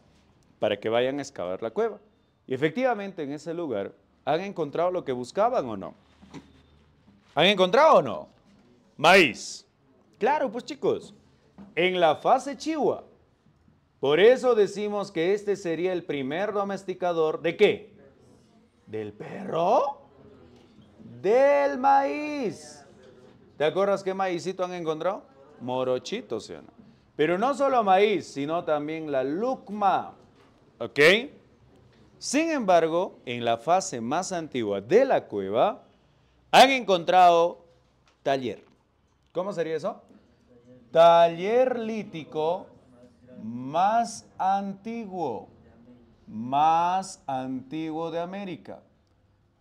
para que vayan a excavar la cueva. Y efectivamente en ese lugar han encontrado lo que buscaban o no. ¿Han encontrado o no? Maíz. Claro, pues chicos en la fase chihuahua. Por eso decimos que este sería el primer domesticador. ¿De qué? ¿Del perro? Del maíz. ¿Te acuerdas qué maízito han encontrado? Morochito, ¿sí o no? Pero no solo maíz, sino también la lucma. ¿Ok? Sin embargo, en la fase más antigua de la cueva, han encontrado taller. ¿Cómo sería eso? Taller lítico más antiguo, más antiguo de América.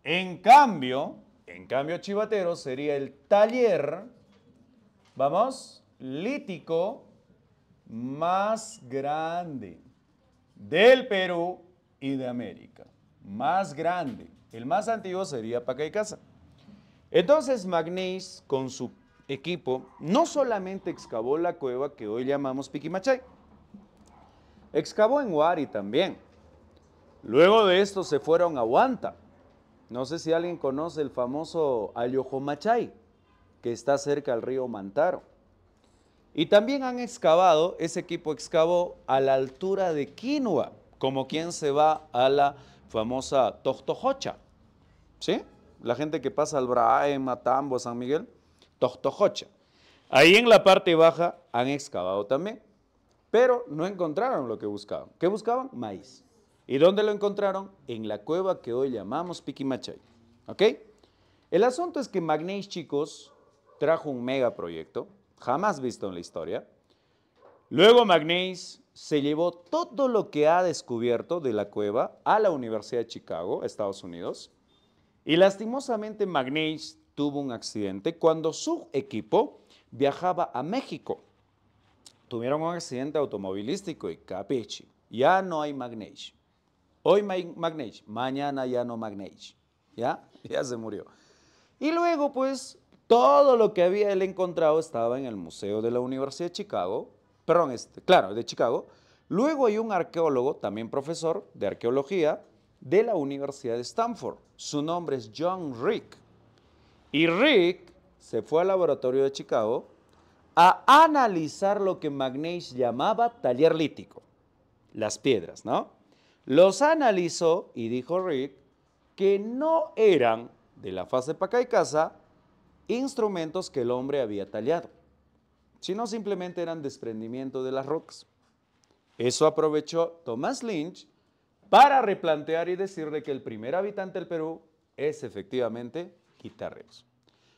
En cambio, en cambio Chivatero sería el taller, vamos, lítico más grande del Perú y de América. Más grande. El más antiguo sería Casa. Entonces Magnís con su equipo no solamente excavó la cueva que hoy llamamos Piquimachay, excavó en Huari también. Luego de esto se fueron a Huanta. No sé si alguien conoce el famoso Machay, que está cerca al río Mantaro. Y también han excavado, ese equipo excavó a la altura de Quinua, como quien se va a la famosa Toctojocha. ¿Sí? La gente que pasa al Brahe, Matambo, San Miguel, Tostojocha. Ahí en la parte baja han excavado también, pero no encontraron lo que buscaban. ¿Qué buscaban? Maíz. ¿Y dónde lo encontraron? En la cueva que hoy llamamos Piquimachay. ¿Ok? El asunto es que Magnes Chicos trajo un megaproyecto, jamás visto en la historia. Luego Magnes se llevó todo lo que ha descubierto de la cueva a la Universidad de Chicago, Estados Unidos. Y lastimosamente Magnéis tuvo un accidente cuando su equipo viajaba a México. Tuvieron un accidente automovilístico y capiche. Ya no hay Magnage. Hoy Magnage, mañana ya no Magnage. ¿Ya? [LAUGHS] Ya se murió. Y luego, pues, todo lo que había él encontrado estaba en el Museo de la Universidad de Chicago. Perdón, este, claro, de Chicago. Luego hay un arqueólogo, también profesor de arqueología, de la Universidad de Stanford. Su nombre es John Rick. Y Rick se fue al laboratorio de Chicago a analizar lo que MacNeish llamaba taller lítico, las piedras, ¿no? Los analizó y dijo Rick que no eran de la fase paca y casa instrumentos que el hombre había tallado, sino simplemente eran desprendimiento de las rocas. Eso aprovechó Thomas Lynch para replantear y decirle que el primer habitante del Perú es efectivamente guitarreros.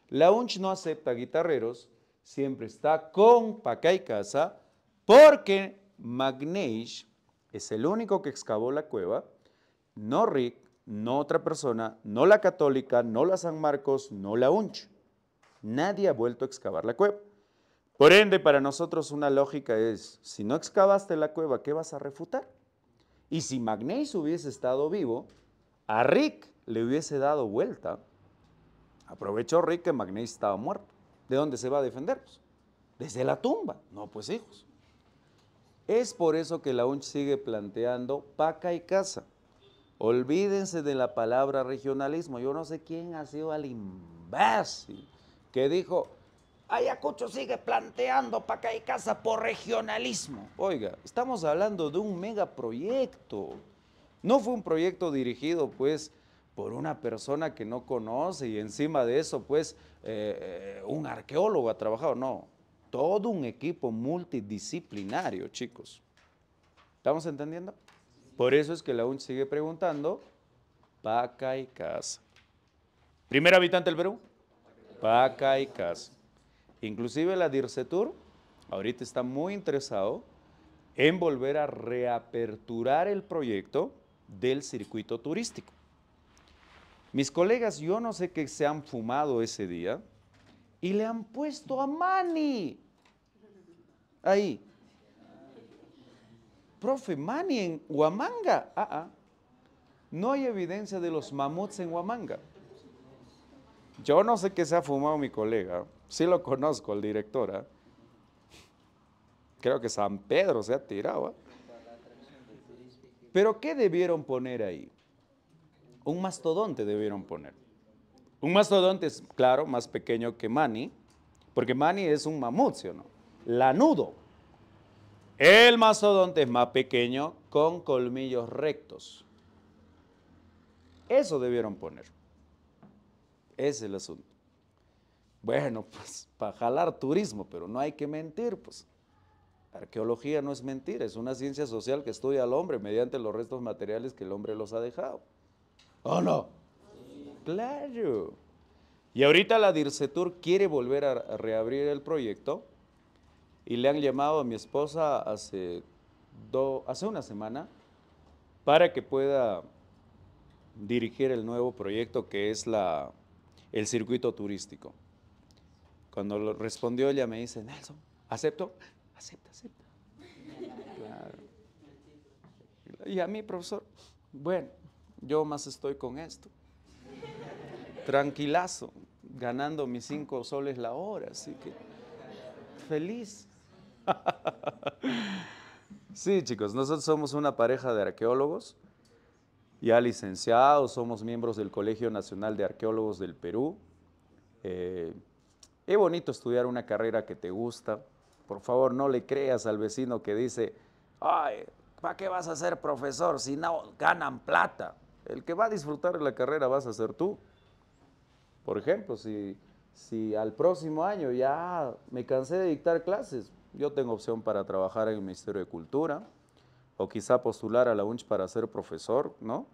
La UNCH no acepta guitarreros, siempre está con y Casa, porque McNeish es el único que excavó la cueva, no Rick, no otra persona, no la católica, no la San Marcos, no la UNCH. Nadie ha vuelto a excavar la cueva. Por ende, para nosotros una lógica es, si no excavaste la cueva, ¿qué vas a refutar? Y si Magneish hubiese estado vivo, a Rick le hubiese dado vuelta Aprovechó Rick que estaba muerto. ¿De dónde se va a defender? Pues, desde la tumba. No, pues hijos. Es por eso que la UNCH sigue planteando paca y casa. Olvídense de la palabra regionalismo. Yo no sé quién ha sido al imbécil que dijo, Ayacucho sigue planteando paca y casa por regionalismo. Oiga, estamos hablando de un megaproyecto. No fue un proyecto dirigido pues por una persona que no conoce y encima de eso, pues, eh, eh, un arqueólogo ha trabajado. No, todo un equipo multidisciplinario, chicos. ¿Estamos entendiendo? Por eso es que la UNCH sigue preguntando, Paca y Casa. ¿Primer habitante del Perú? Paca y Casa. Inclusive la DIRCETUR ahorita está muy interesado en volver a reaperturar el proyecto del circuito turístico. Mis colegas, yo no sé qué se han fumado ese día y le han puesto a Mani. Ahí. Profe, Mani en Huamanga. Ah, ah. No hay evidencia de los mamuts en Huamanga. Yo no sé qué se ha fumado mi colega. Sí lo conozco, el directora. ¿ah? Creo que San Pedro se ha tirado. ¿ah? Pero ¿qué debieron poner ahí? Un mastodonte debieron poner. Un mastodonte es, claro, más pequeño que Manny, porque Manny es un mamut, ¿sí no? Lanudo. El mastodonte es más pequeño con colmillos rectos. Eso debieron poner. Ese es el asunto. Bueno, pues para jalar turismo, pero no hay que mentir, pues. Arqueología no es mentira, es una ciencia social que estudia al hombre mediante los restos materiales que el hombre los ha dejado. ¿O no? Claro. Y ahorita la Dircetur quiere volver a reabrir el proyecto y le han llamado a mi esposa hace, hace una semana para que pueda dirigir el nuevo proyecto que es la, el circuito turístico. Cuando respondió ella me dice, Nelson, ¿acepto? Acepta, acepta. [LAUGHS] Claro. Y a mí, profesor, bueno, yo más estoy con esto. Tranquilazo, ganando mis cinco soles la hora, así que feliz. [LAUGHS] sí, chicos, nosotros somos una pareja de arqueólogos, ya licenciados, somos miembros del Colegio Nacional de Arqueólogos del Perú. Eh, es bonito estudiar una carrera que te gusta. Por favor, no le creas al vecino que dice, ay, ¿para qué vas a ser profesor si no ganan plata? El que va a disfrutar de la carrera vas a ser tú. Por ejemplo, si, al próximo año ya me cansé de dictar clases, yo tengo opción para trabajar en el Ministerio de Cultura o quizá postular a la UNCH para ser profesor, ¿no?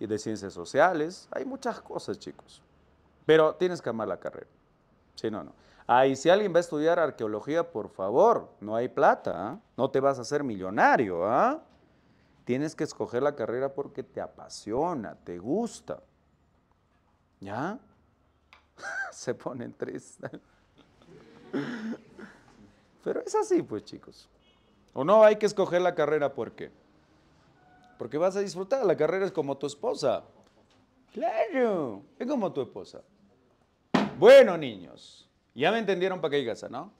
Y de ciencias sociales. Hay muchas cosas, chicos. Pero tienes que amar la carrera. Si sí, no, no. Ahí si alguien va a estudiar arqueología, por favor, no hay plata, ¿ah? no te vas a hacer millonario, ¿ah? Tienes que escoger la carrera porque te apasiona, te gusta. ¿Ya? [LAUGHS] Se ponen tristes. Pero es así, pues, chicos. O no, hay que escoger la carrera porque. Porque vas a disfrutar. La carrera es como tu esposa. Claro, es como tu esposa. Bueno, niños, ya me entendieron para qué casa, ¿no?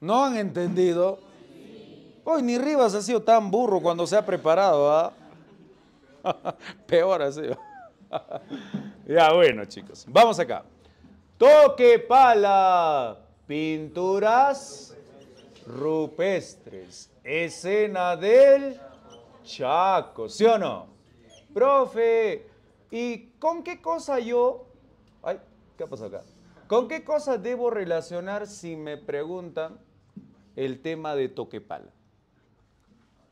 No han entendido. Hoy ni Rivas ha sido tan burro cuando se ha preparado, ¿verdad? ¿ah? [LAUGHS] Peor ha sido. [LAUGHS] ya, bueno, chicos. Vamos acá. Toque pala. Pinturas rupestres. Escena del Chaco. ¿Sí o no? Profe, ¿y con qué cosa yo... Ay, ¿qué ha pasado acá? ¿Con qué cosa debo relacionar si me preguntan el tema de toque pala?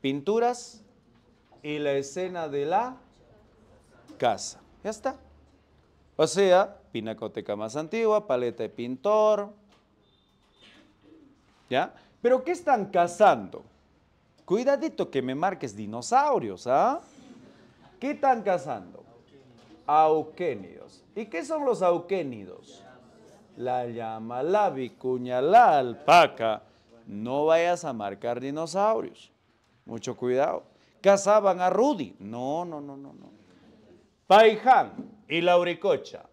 pinturas y la escena de la casa. Ya está. O sea, pinacoteca más antigua, paleta de pintor. ¿Ya? ¿Pero qué están cazando? Cuidadito que me marques dinosaurios, ¿ah? ¿Qué están cazando? Auquénidos. ¿Y qué son los auquénidos? La llama, la vicuña, la alpaca. No vayas a marcar dinosaurios. Mucho cuidado. Casaban a Rudy. No, no, no, no, no. Paiján y Lauricocha.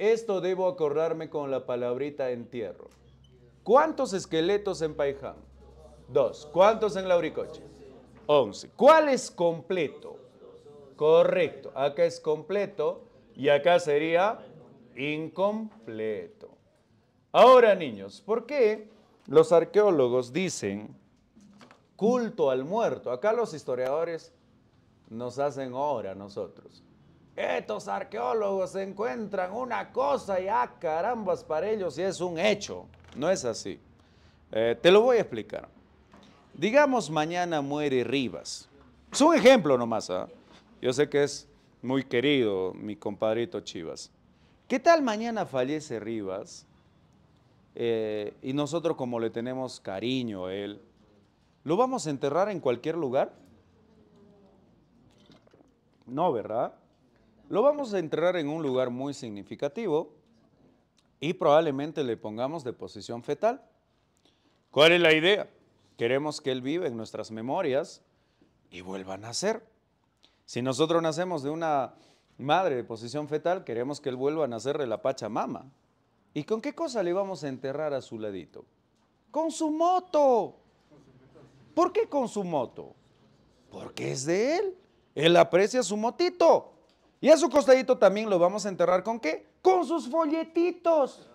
Esto debo acordarme con la palabrita entierro. ¿Cuántos esqueletos en Paiján? Dos. ¿Cuántos en Lauricocha? Once. ¿Cuál es completo? Correcto. Acá es completo y acá sería incompleto. Ahora, niños, ¿por qué los arqueólogos dicen culto al muerto. Acá los historiadores nos hacen obra a nosotros. Estos arqueólogos encuentran una cosa y a ah, carambas para ellos y es un hecho. No es así. Eh, te lo voy a explicar. Digamos mañana muere Rivas. Es un ejemplo nomás. ¿ah? Yo sé que es muy querido mi compadrito Chivas. ¿Qué tal mañana fallece Rivas? Eh, y nosotros como le tenemos cariño a él, ¿Lo vamos a enterrar en cualquier lugar? No, ¿verdad? Lo vamos a enterrar en un lugar muy significativo y probablemente le pongamos de posición fetal. ¿Cuál es la idea? Queremos que Él viva en nuestras memorias y vuelva a nacer. Si nosotros nacemos de una madre de posición fetal, queremos que Él vuelva a nacer de la Pachamama. ¿Y con qué cosa le vamos a enterrar a su ladito? Con su moto. ¿Por qué con su moto? Porque es de él. Él aprecia su motito. Y a su costadito también lo vamos a enterrar con qué? Con sus folletitos.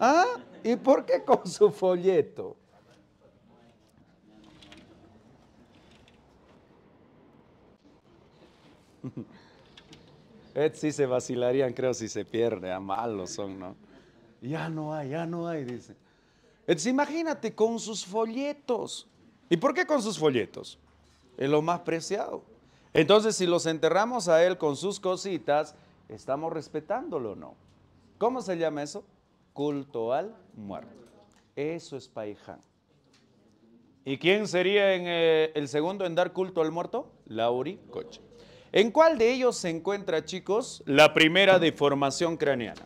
¿Ah? ¿Y por qué con su folleto? [LAUGHS] Ed sí se vacilarían, creo, si se pierde. A ah, malos son, ¿no? Ya no hay, ya no hay, dice. imagínate con sus folletos. ¿Y por qué con sus folletos? Es lo más preciado. Entonces, si los enterramos a él con sus cositas, ¿estamos respetándolo no? ¿Cómo se llama eso? Culto al muerto. Eso es paiján. ¿Y quién sería en, eh, el segundo en dar culto al muerto? Lauri Coche. ¿En cuál de ellos se encuentra, chicos, la primera deformación craneana?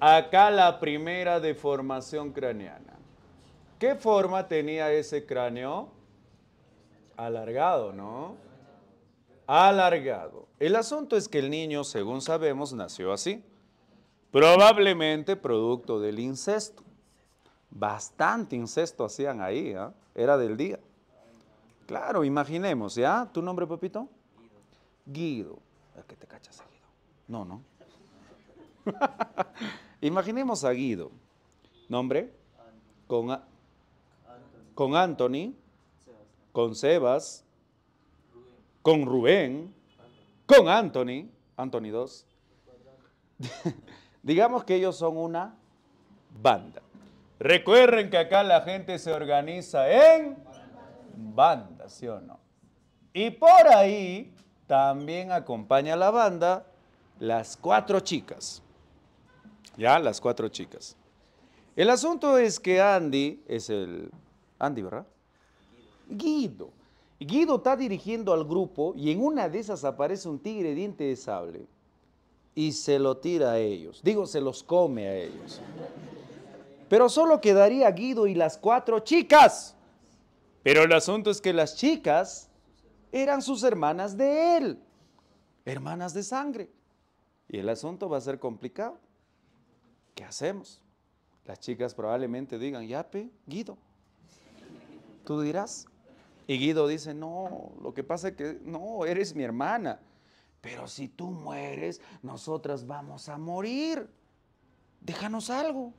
Acá la primera deformación craneana. ¿Qué forma tenía ese cráneo? Alargado, ¿no? Alargado. El asunto es que el niño, según sabemos, nació así. Probablemente producto del incesto. Bastante incesto hacían ahí, ¿ah? era del día. Claro, imaginemos, ¿ya? ¿Tu nombre, papito? Guido. ¿A qué te cachas, Guido? No, no. [LAUGHS] Imaginemos a Guido. ¿Nombre? Con a con Anthony, con Sebas, con Rubén, con Anthony, Anthony 2. [LAUGHS] Digamos que ellos son una banda. Recuerden que acá la gente se organiza en banda, ¿sí o no? Y por ahí también acompaña a la banda las cuatro chicas. Ya, las cuatro chicas. El asunto es que Andy es el Andy, ¿verdad? Guido. Guido está dirigiendo al grupo y en una de esas aparece un tigre diente de sable y se lo tira a ellos. Digo, se los come a ellos. Pero solo quedaría Guido y las cuatro chicas. Pero el asunto es que las chicas eran sus hermanas de él, hermanas de sangre. Y el asunto va a ser complicado. ¿Qué hacemos? Las chicas probablemente digan, ya pe, Guido, Tú dirás. Y Guido dice, no, lo que pasa es que no, eres mi hermana. Pero si tú mueres, nosotras vamos a morir. Déjanos algo.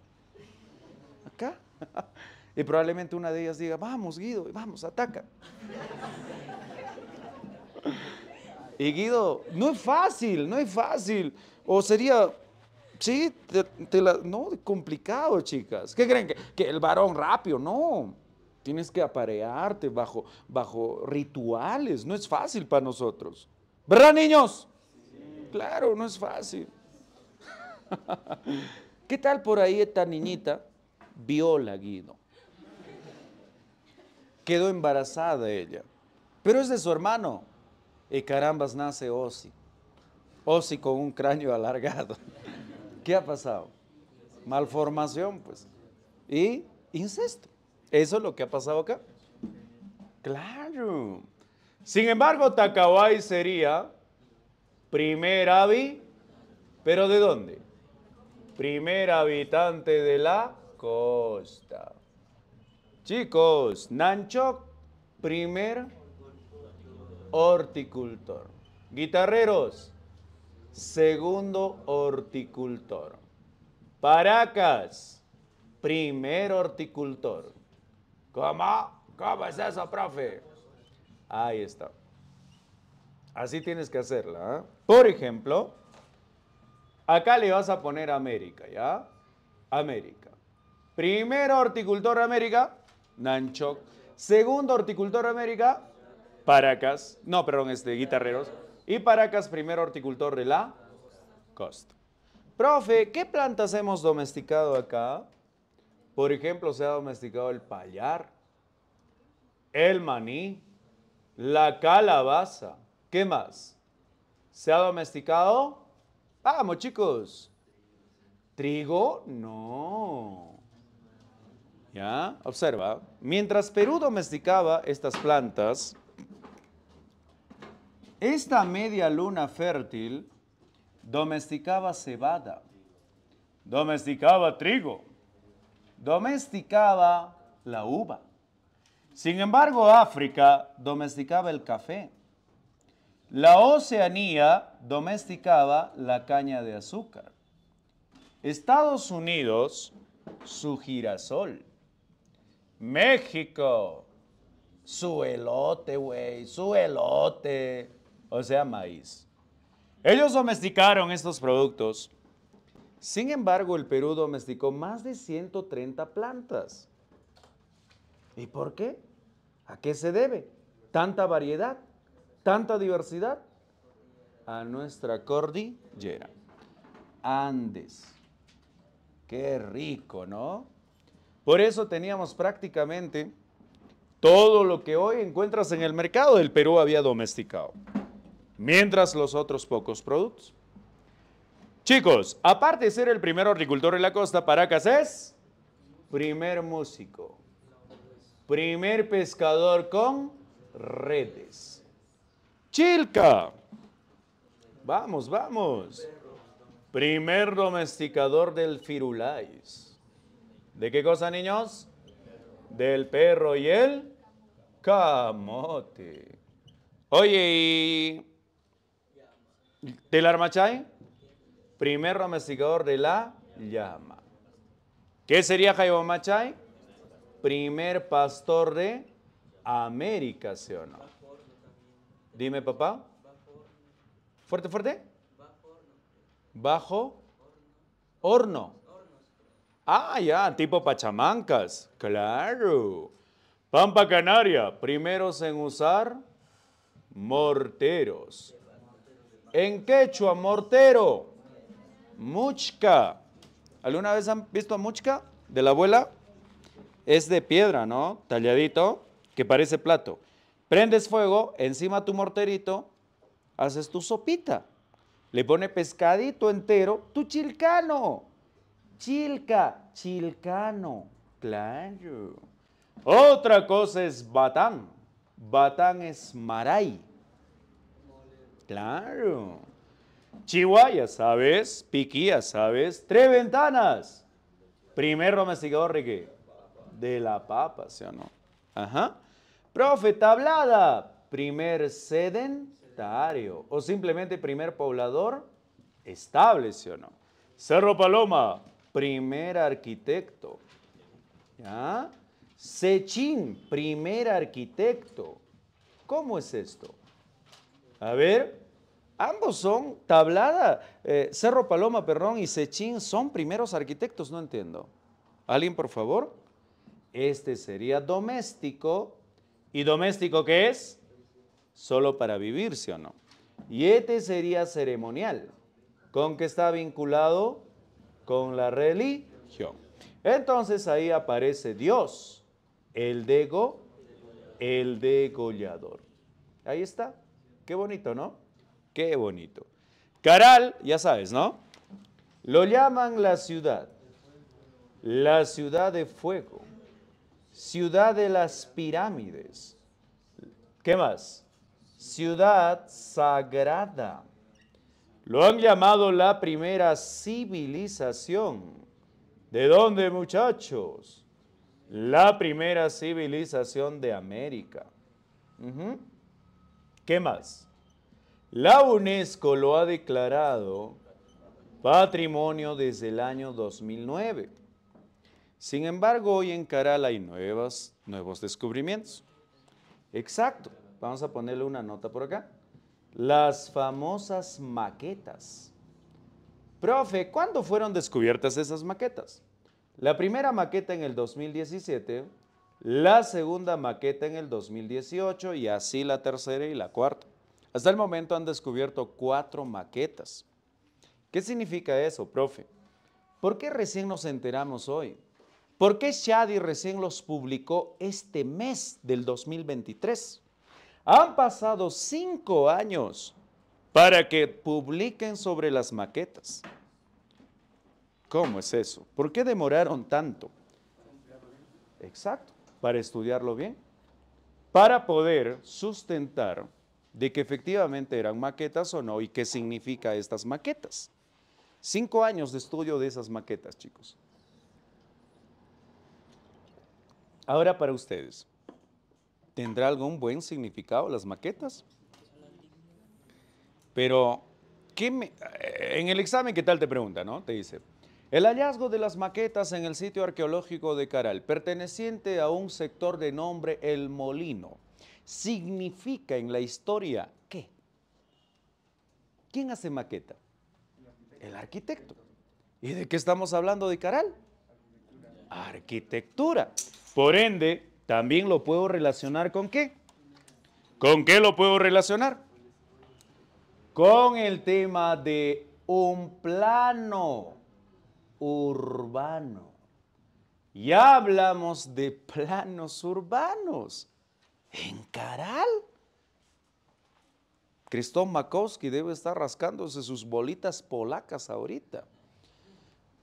Acá. [LAUGHS] Y probablemente una de ellas diga, vamos Guido, vamos, ataca. [LAUGHS] Y Guido, no es fácil, no es fácil. O sería, sí, la, no, complicado, chicas. ¿Qué creen? ¿Que, que el varón rápido, no. Tienes que aparearte bajo, bajo rituales. No es fácil para nosotros. ¿Verdad, niños? Claro, no es fácil. [LAUGHS] ¿Qué tal por ahí esta niñita? Viola Guido. Quedó embarazada ella. Pero es de su hermano. Y carambas nace Osi. Osi con un cráneo alargado. [LAUGHS] ¿Qué ha pasado? Malformación, pues. Y incesto. Eso es lo que ha pasado acá. Claro. Sin embargo, Takawai sería primer avi, pero ¿de dónde? Primer habitante de la costa. Chicos, Nanchok, primer horticultor. Guitarreros, segundo horticultor. Paracas, primer horticultor. ¿Cómo? ¿Cómo es eso, profe? Ahí está. Así tienes que hacerla. ¿eh? Por ejemplo, acá le vas a poner América, ¿ya? América. Primero horticultor América, Nancho. Segundo horticultor América, Paracas. No, perdón, este, Guitarreros. Y Paracas, primer horticultor de la costa. Profe, ¿qué plantas hemos domesticado acá? Por ejemplo, se ha domesticado el payar, el maní, la calabaza. ¿Qué más? ¿Se ha domesticado? Vamos, chicos. ¿Trigo? No. ¿Ya? Observa. Mientras Perú domesticaba estas plantas, esta media luna fértil domesticaba cebada, domesticaba trigo, domesticaba la uva. Sin embargo, África domesticaba el café. La Oceanía domesticaba la caña de azúcar. Estados Unidos, su girasol. México, su elote, güey, su elote, o sea, maíz. Ellos domesticaron estos productos sin embargo, el Perú domesticó más de 130 plantas. ¿Y por qué? ¿A qué se debe? Tanta variedad, tanta diversidad. A nuestra cordillera. Andes. Qué rico, ¿no? Por eso teníamos prácticamente todo lo que hoy encuentras en el mercado del Perú había domesticado, mientras los otros pocos productos. Chicos, aparte de ser el primer horticultor en la costa, Paracas es primer músico, primer pescador con redes. Chilca, vamos, vamos. Primer domesticador del firulais. ¿De qué cosa, niños? Del perro y el camote. Oye, ¿y del chai? primer domesticador de la llama. ¿Qué sería jayo Machay? Primer pastor de América, ¿sí o no? Dime, papá. Fuerte, fuerte. Bajo horno. Ah, ya, tipo Pachamancas. Claro. Pampa Canaria, primeros en usar morteros. En quechua, mortero Muchka. ¿Alguna vez han visto a Muchka de la abuela? Es de piedra, ¿no? Talladito, que parece plato. Prendes fuego, encima tu morterito, haces tu sopita. Le pone pescadito entero, tu chilcano. Chilca, chilcano. Claro. Otra cosa es batán. Batán es maray. Claro. Chihuahua, sabes. Piqui, sabes. Tres ventanas. Primer domesticador de De la papa, ¿sí o no? Ajá. Profe, tablada. Primer sedentario. O simplemente primer poblador estable, ¿sí o no? Cerro Paloma. Primer arquitecto. ¿Ya? Sechín, primer arquitecto. ¿Cómo es esto? A ver, Ambos son Tablada, eh, Cerro Paloma, Perrón y Sechín son primeros arquitectos, no entiendo. ¿Alguien, por favor? Este sería doméstico. ¿Y doméstico qué es? Solo para vivirse, o no? Y este sería ceremonial. ¿Con qué está vinculado? Con la religión. Entonces ahí aparece Dios, el dego, el degollador. Ahí está. Qué bonito, ¿no? Qué bonito. Caral, ya sabes, ¿no? Lo llaman la ciudad, la ciudad de fuego, ciudad de las pirámides. ¿Qué más? Ciudad sagrada. Lo han llamado la primera civilización. ¿De dónde, muchachos? La primera civilización de América. ¿Qué más? La UNESCO lo ha declarado patrimonio desde el año 2009. Sin embargo, hoy en Caral hay nuevas, nuevos descubrimientos. Exacto, vamos a ponerle una nota por acá. Las famosas maquetas. Profe, ¿cuándo fueron descubiertas esas maquetas? La primera maqueta en el 2017, la segunda maqueta en el 2018 y así la tercera y la cuarta. Hasta el momento han descubierto cuatro maquetas. ¿Qué significa eso, profe? ¿Por qué recién nos enteramos hoy? ¿Por qué Shadi recién los publicó este mes del 2023? Han pasado cinco años para que publiquen sobre las maquetas. ¿Cómo es eso? ¿Por qué demoraron tanto? Exacto, para estudiarlo bien, para poder sustentar de que efectivamente eran maquetas o no y qué significa estas maquetas. Cinco años de estudio de esas maquetas, chicos. Ahora para ustedes, ¿tendrá algún buen significado las maquetas? Pero, ¿qué me, eh, en el examen, ¿qué tal te pregunta, no? Te dice, el hallazgo de las maquetas en el sitio arqueológico de Caral, perteneciente a un sector de nombre El Molino, significa en la historia qué? ¿Quién hace maqueta? El arquitecto. ¿Y de qué estamos hablando de Caral? Arquitectura. Por ende, también lo puedo relacionar con qué? ¿Con qué lo puedo relacionar? Con el tema de un plano urbano. Ya hablamos de planos urbanos. ¿En Caral? Cristóbal Makowski debe estar rascándose sus bolitas polacas ahorita.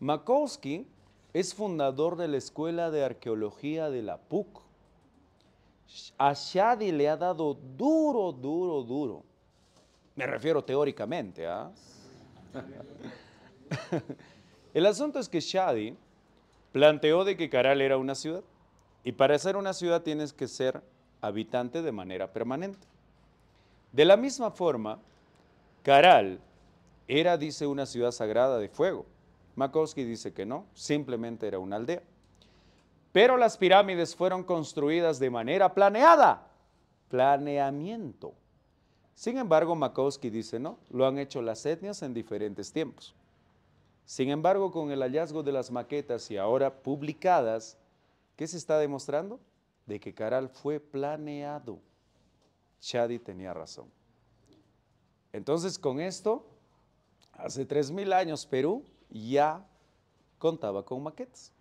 Makowski es fundador de la Escuela de Arqueología de la PUC. A Shadi le ha dado duro, duro, duro. Me refiero teóricamente, ¿ah? [LAUGHS] El asunto es que Shadi planteó de que Caral era una ciudad. Y para ser una ciudad tienes que ser habitante de manera permanente. De la misma forma, Caral era, dice, una ciudad sagrada de fuego. Makowski dice que no, simplemente era una aldea. Pero las pirámides fueron construidas de manera planeada, planeamiento. Sin embargo, Makowski dice no, lo han hecho las etnias en diferentes tiempos. Sin embargo, con el hallazgo de las maquetas y ahora publicadas, ¿qué se está demostrando? de que Caral fue planeado. Shadi tenía razón. Entonces, con esto, hace 3.000 años Perú ya contaba con maquetas.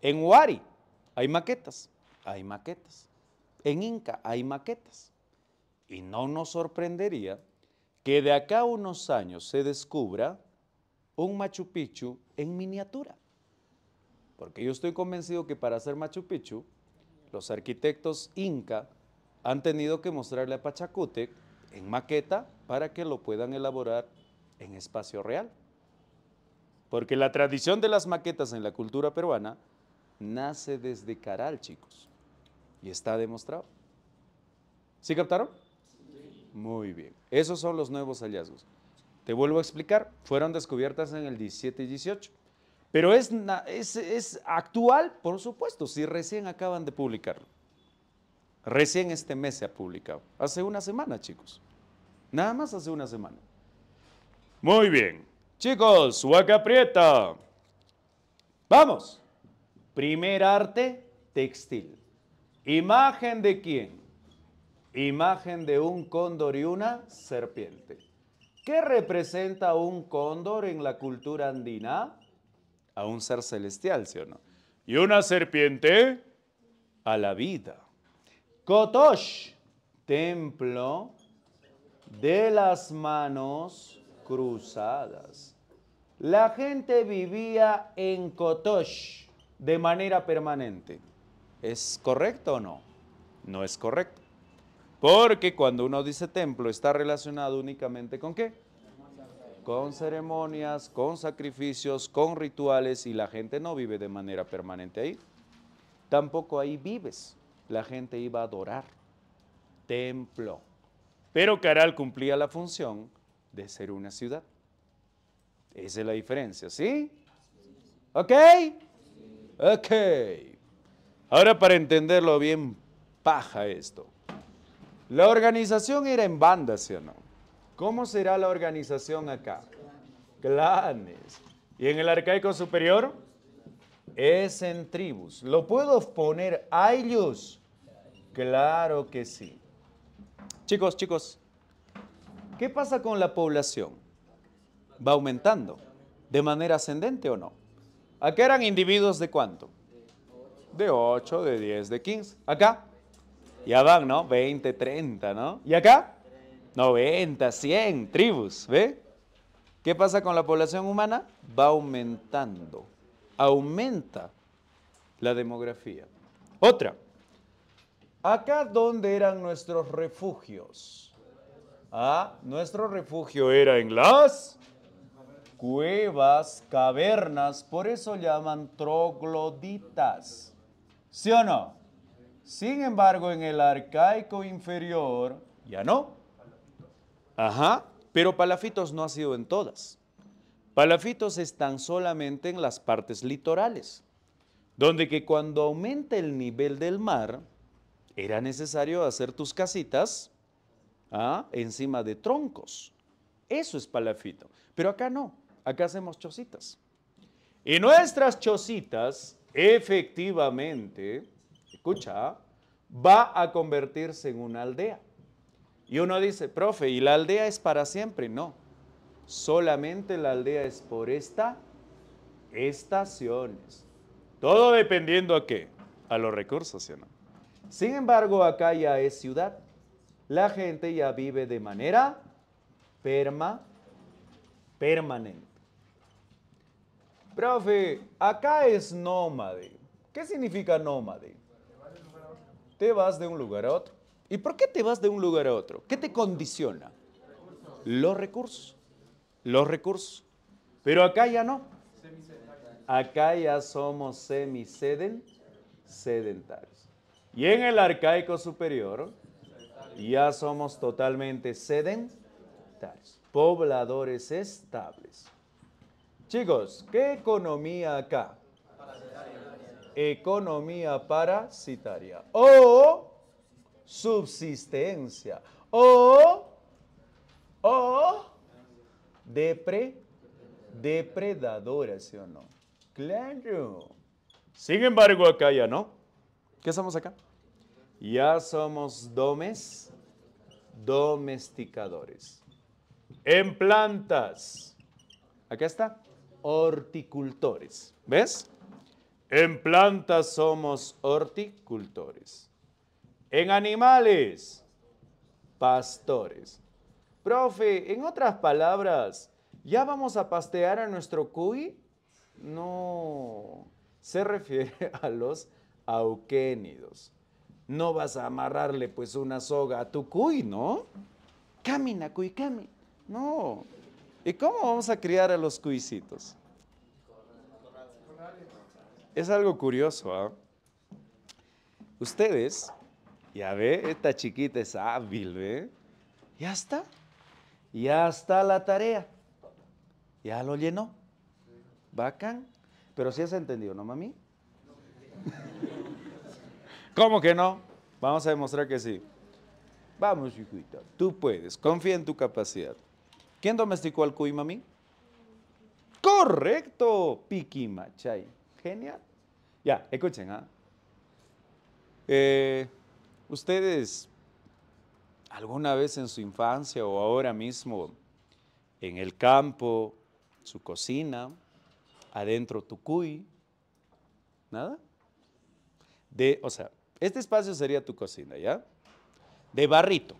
En Huari hay maquetas, hay maquetas. En Inca hay maquetas. Y no nos sorprendería que de acá a unos años se descubra un Machu Picchu en miniatura. Porque yo estoy convencido que para hacer Machu Picchu los arquitectos Inca han tenido que mostrarle a Pachacútec en maqueta para que lo puedan elaborar en espacio real. Porque la tradición de las maquetas en la cultura peruana nace desde Caral, chicos. Y está demostrado. ¿Sí captaron? Muy bien. Esos son los nuevos hallazgos. Te vuelvo a explicar. Fueron descubiertas en el 17 y 18. Pero es, es, actual, por supuesto, si recién acaban de publicarlo. Recién este mes se ha publicado. Hace una semana, chicos. Nada más hace una semana. Muy bien. Chicos, huaca prieta. Vamos. Primer arte textil. ¿Imagen de quién? Imagen de un cóndor y una serpiente. ¿Qué representa un cóndor en la cultura andina? a un ser celestial, ¿sí o no? Y una serpiente a la vida. Kotosh, templo de las manos cruzadas. La gente vivía en Kotosh de manera permanente. ¿Es correcto o no? No es correcto. Porque cuando uno dice templo está relacionado únicamente con qué? con ceremonias, con sacrificios, con rituales y la gente no vive de manera permanente ahí. Tampoco ahí vives. La gente iba a adorar. Templo. Pero Caral cumplía la función de ser una ciudad. Esa es la diferencia, ¿sí? ¿Ok? Ok. Ahora para entenderlo bien, paja esto. La organización era en banda, ¿sí o no? ¿Cómo será la organización acá? Clanes. ¿Y en el arcaico superior? Es en tribus. ¿Lo puedo poner a ellos? Claro que sí. Chicos, chicos, ¿qué pasa con la población? Va aumentando. ¿De manera ascendente o no? Acá eran individuos de cuánto? De 8, de 10, de 15. Acá. Ya van, ¿no? 20, 30, ¿no? ¿Y acá? 90, 100 tribus, ¿ve? ¿Qué pasa con la población humana? Va aumentando, aumenta la demografía. Otra, acá donde eran nuestros refugios. Ah, nuestro refugio era en las cuevas, cavernas, por eso llaman trogloditas. ¿Sí o no? Sin embargo, en el arcaico inferior, ya no Ajá, pero Palafitos no ha sido en todas. Palafitos están solamente en las partes litorales, donde que cuando aumenta el nivel del mar, era necesario hacer tus casitas ¿ah? encima de troncos. Eso es palafito. Pero acá no, acá hacemos chocitas. Y nuestras chocitas, efectivamente, escucha, va a convertirse en una aldea. Y uno dice, profe, ¿y la aldea es para siempre? No, solamente la aldea es por esta estaciones. Todo dependiendo a qué, a los recursos, ¿sí no? Sin embargo, acá ya es ciudad. La gente ya vive de manera perma, permanente. Profe, acá es nómade. ¿Qué significa nómade? Te vas de un lugar a otro. ¿Y por qué te vas de un lugar a otro? ¿Qué te condiciona? Los recursos. Los recursos. Pero acá ya no. Acá ya somos semi-sedent, sedentarios. Y en el arcaico superior ya somos totalmente sedentarios. Pobladores estables. Chicos, ¿qué economía acá? Economía parasitaria. O subsistencia o, o depre, depredadora, ¿sí o no? Claro. Sin embargo, acá ya no. ¿Qué somos acá? Ya somos domes, domesticadores. En plantas. Acá está. Horticultores. ¿Ves? En plantas somos horticultores. En animales, pastores. Profe, en otras palabras, ¿ya vamos a pastear a nuestro cuy? No, se refiere [LAUGHS] a los auquénidos. No vas a amarrarle pues una soga a tu cuy, ¿no? Camina, cuy, camina. No. ¿Y cómo vamos a criar a los Cuisitos? Es algo curioso, ¿ah? Ustedes ya ve, esta chiquita es hábil, ¿ve? Ya está. Ya está la tarea. Ya lo llenó. Bacán. Pero si sí has entendido, ¿no, mami? [LAUGHS] ¿Cómo que no? Vamos a demostrar que sí. Vamos, hijita. Tú puedes. Confía en tu capacidad. ¿Quién domesticó al cuy, mami? Correcto. Piqui Machai. Genial. Ya, escuchen, ¿ah? ¿eh? eh Ustedes alguna vez en su infancia o ahora mismo en el campo, su cocina, adentro tu cuy, nada. De, o sea, este espacio sería tu cocina, ¿ya? De barrito.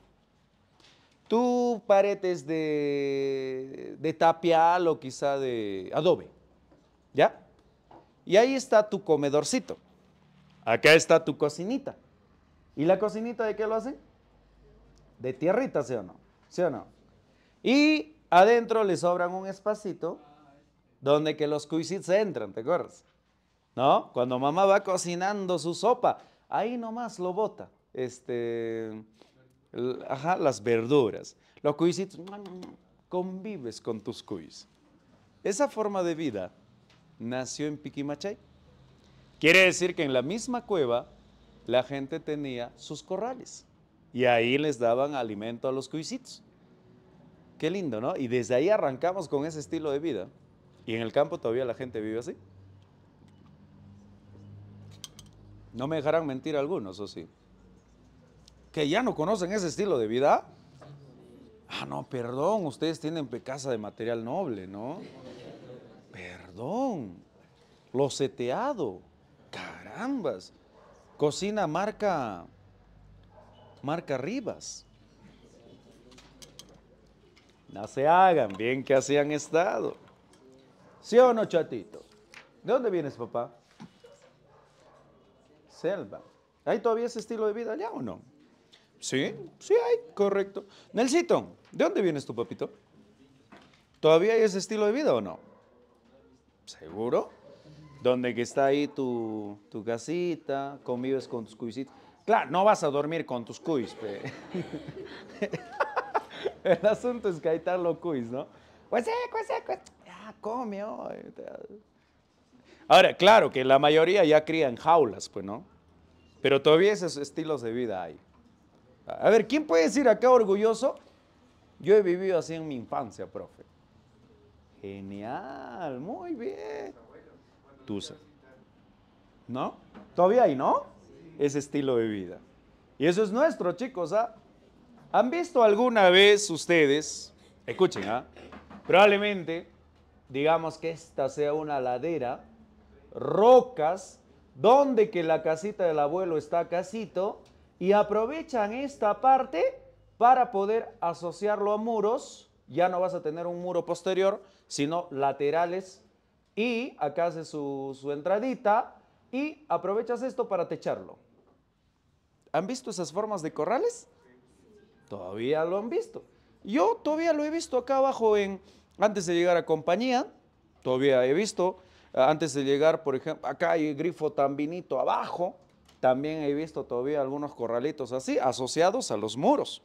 Tú paredes de, de tapial o quizá de adobe, ¿ya? Y ahí está tu comedorcito. Acá está tu cocinita. ¿Y la cocinita de qué lo hace? De tierrita, ¿sí o no? ¿Sí o no? Y adentro le sobran un espacito donde que los cuisits entran, ¿te acuerdas? ¿No? Cuando mamá va cocinando su sopa, ahí nomás lo bota. Este, ajá, las verduras. Los cuisits, mm, mm, mm, convives con tus cuis. Esa forma de vida nació en Piquimachay. Quiere decir que en la misma cueva la gente tenía sus corrales y ahí les daban alimento a los cuisitos. Qué lindo, ¿no? Y desde ahí arrancamos con ese estilo de vida. Y en el campo todavía la gente vive así. No me dejarán mentir algunos, o sí. Que ya no conocen ese estilo de vida. Ah, no, perdón, ustedes tienen casa de material noble, ¿no? Perdón. Lo seteado. Carambas. Cocina marca, marca Rivas. No se hagan, bien que así han estado. ¿Sí o no, chatito? ¿De dónde vienes, papá? Selva. ¿Hay todavía ese estilo de vida allá o no? Sí, sí hay, correcto. Nelsito, ¿de dónde vienes tu papito? ¿Todavía hay ese estilo de vida o no? ¿Seguro? donde que está ahí tu, casita, convives con tus cuisitos. Claro, no vas a dormir con tus cuis. [LAUGHS] El asunto es que los cuis, ¿no? Pues pues pues, ya come hoy. Ahora, claro que la mayoría ya crían jaulas, pues, ¿no? Pero todavía esos estilos de vida hay. A ver, ¿quién puede decir acá orgulloso? Yo he vivido así en mi infancia, profe. Genial, muy bien usa. ¿No? Todavía hay, ¿no? Ese estilo de vida. Y eso es nuestro, chicos. ¿ah? ¿Han visto alguna vez ustedes? Escuchen, ¿ah? Probablemente, digamos que esta sea una ladera, rocas, donde que la casita del abuelo está casito, y aprovechan esta parte para poder asociarlo a muros. Ya no vas a tener un muro posterior, sino laterales y acá hace su, entradita y aprovechas esto para techarlo. ¿Han visto esas formas de corrales? Todavía lo han visto. Yo todavía lo he visto acá abajo en, antes de llegar a compañía, todavía he visto, eh, antes de llegar, por ejemplo, acá hay grifo tambinito abajo, también he visto todavía algunos corralitos así, asociados a los muros.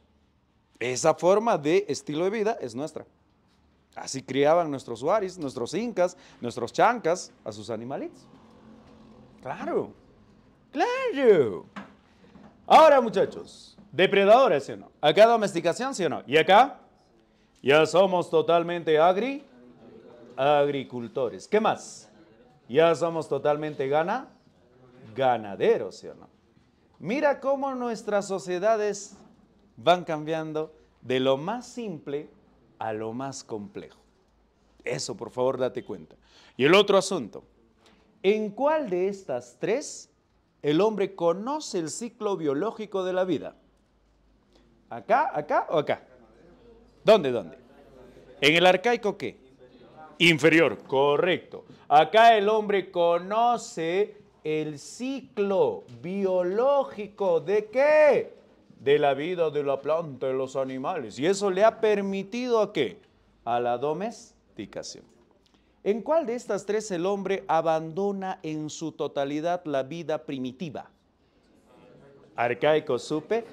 Esa forma de estilo de vida es nuestra. Así criaban nuestros huaris, nuestros incas, nuestros chancas a sus animalitos. Claro, claro. Ahora, muchachos, depredadores, ¿sí o no? Acá domesticación, ¿sí o no? Y acá ya somos totalmente agri, agricultores. ¿Qué más? Ya somos totalmente gana, ganaderos, ¿sí o no? Mira cómo nuestras sociedades van cambiando de lo más simple a lo más complejo. Eso, por favor, date cuenta. Y el otro asunto, ¿en cuál de estas tres el hombre conoce el ciclo biológico de la vida? ¿Acá, acá o acá? ¿Dónde, dónde? ¿En el arcaico qué? Inferior, correcto. Acá el hombre conoce el ciclo biológico de qué? de la vida de la planta, y los animales. Y eso le ha permitido a qué? A la domesticación. ¿En cuál de estas tres el hombre abandona en su totalidad la vida primitiva? Arcaico, supe.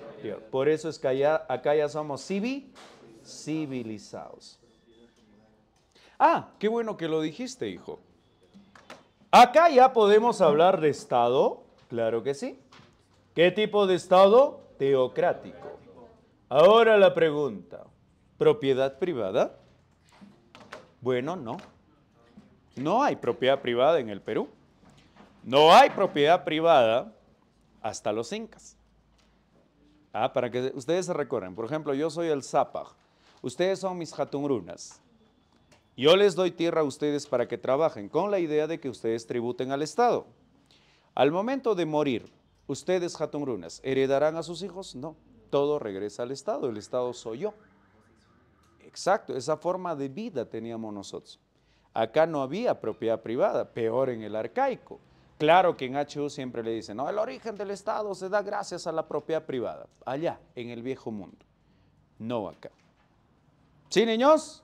Por eso es que acá ya somos civilizados. Ah, qué bueno que lo dijiste, hijo. Acá ya podemos hablar de Estado, claro que sí. ¿Qué tipo de Estado? teocrático. Ahora la pregunta, ¿propiedad privada? Bueno, no. No hay propiedad privada en el Perú. No hay propiedad privada hasta los incas. Ah, para que ustedes se recuerden. Por ejemplo, yo soy el Zapaj. Ustedes son mis jatungrunas. Yo les doy tierra a ustedes para que trabajen con la idea de que ustedes tributen al Estado. Al momento de morir, ¿Ustedes, Jatungrunas, heredarán a sus hijos? No, todo regresa al Estado, el Estado soy yo. Exacto, esa forma de vida teníamos nosotros. Acá no había propiedad privada, peor en el arcaico. Claro que en HU siempre le dicen, no, el origen del Estado se da gracias a la propiedad privada, allá, en el viejo mundo, no acá. ¿Sí, niños?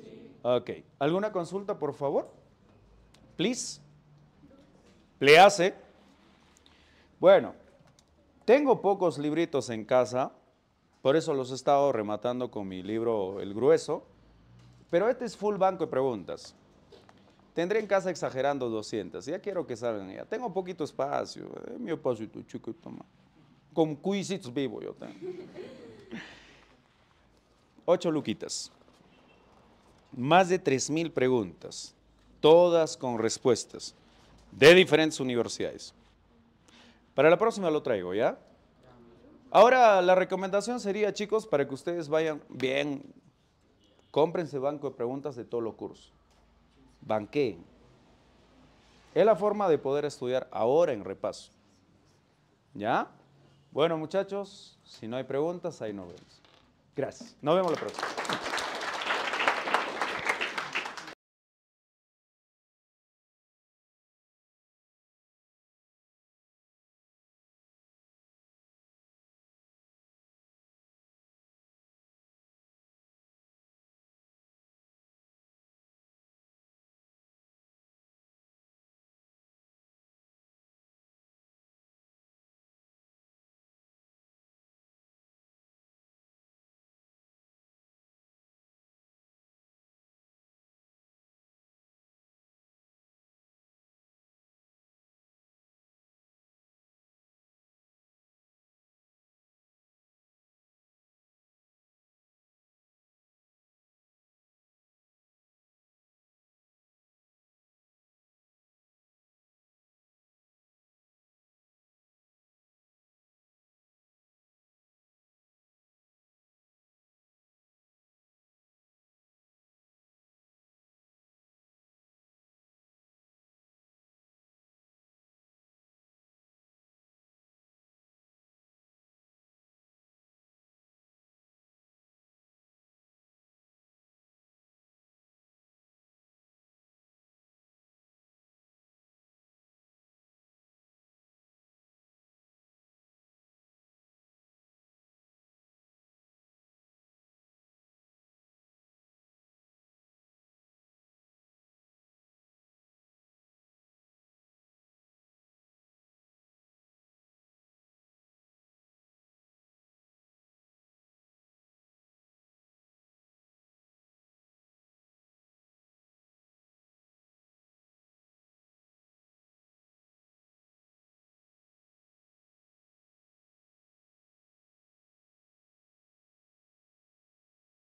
Sí. Ok. ¿Alguna consulta, por favor? Please. Le hace. Bueno, tengo pocos libritos en casa, por eso los he estado rematando con mi libro El Grueso, pero este es full banco de preguntas. Tendré en casa exagerando 200, ya quiero que salgan ya. Tengo poquito espacio, eh, mi tu chico toma. Con cuisitos vivo yo tengo. Ocho luquitas. Más de 3.000 preguntas, todas con respuestas de diferentes universidades. Para la próxima lo traigo, ¿ya? Ahora la recomendación sería, chicos, para que ustedes vayan bien, cómprense banco de preguntas de todos los cursos. Banqueen. Es la forma de poder estudiar ahora en repaso. ¿Ya? Bueno, muchachos, si no hay preguntas, ahí nos vemos. Gracias. Nos vemos la próxima.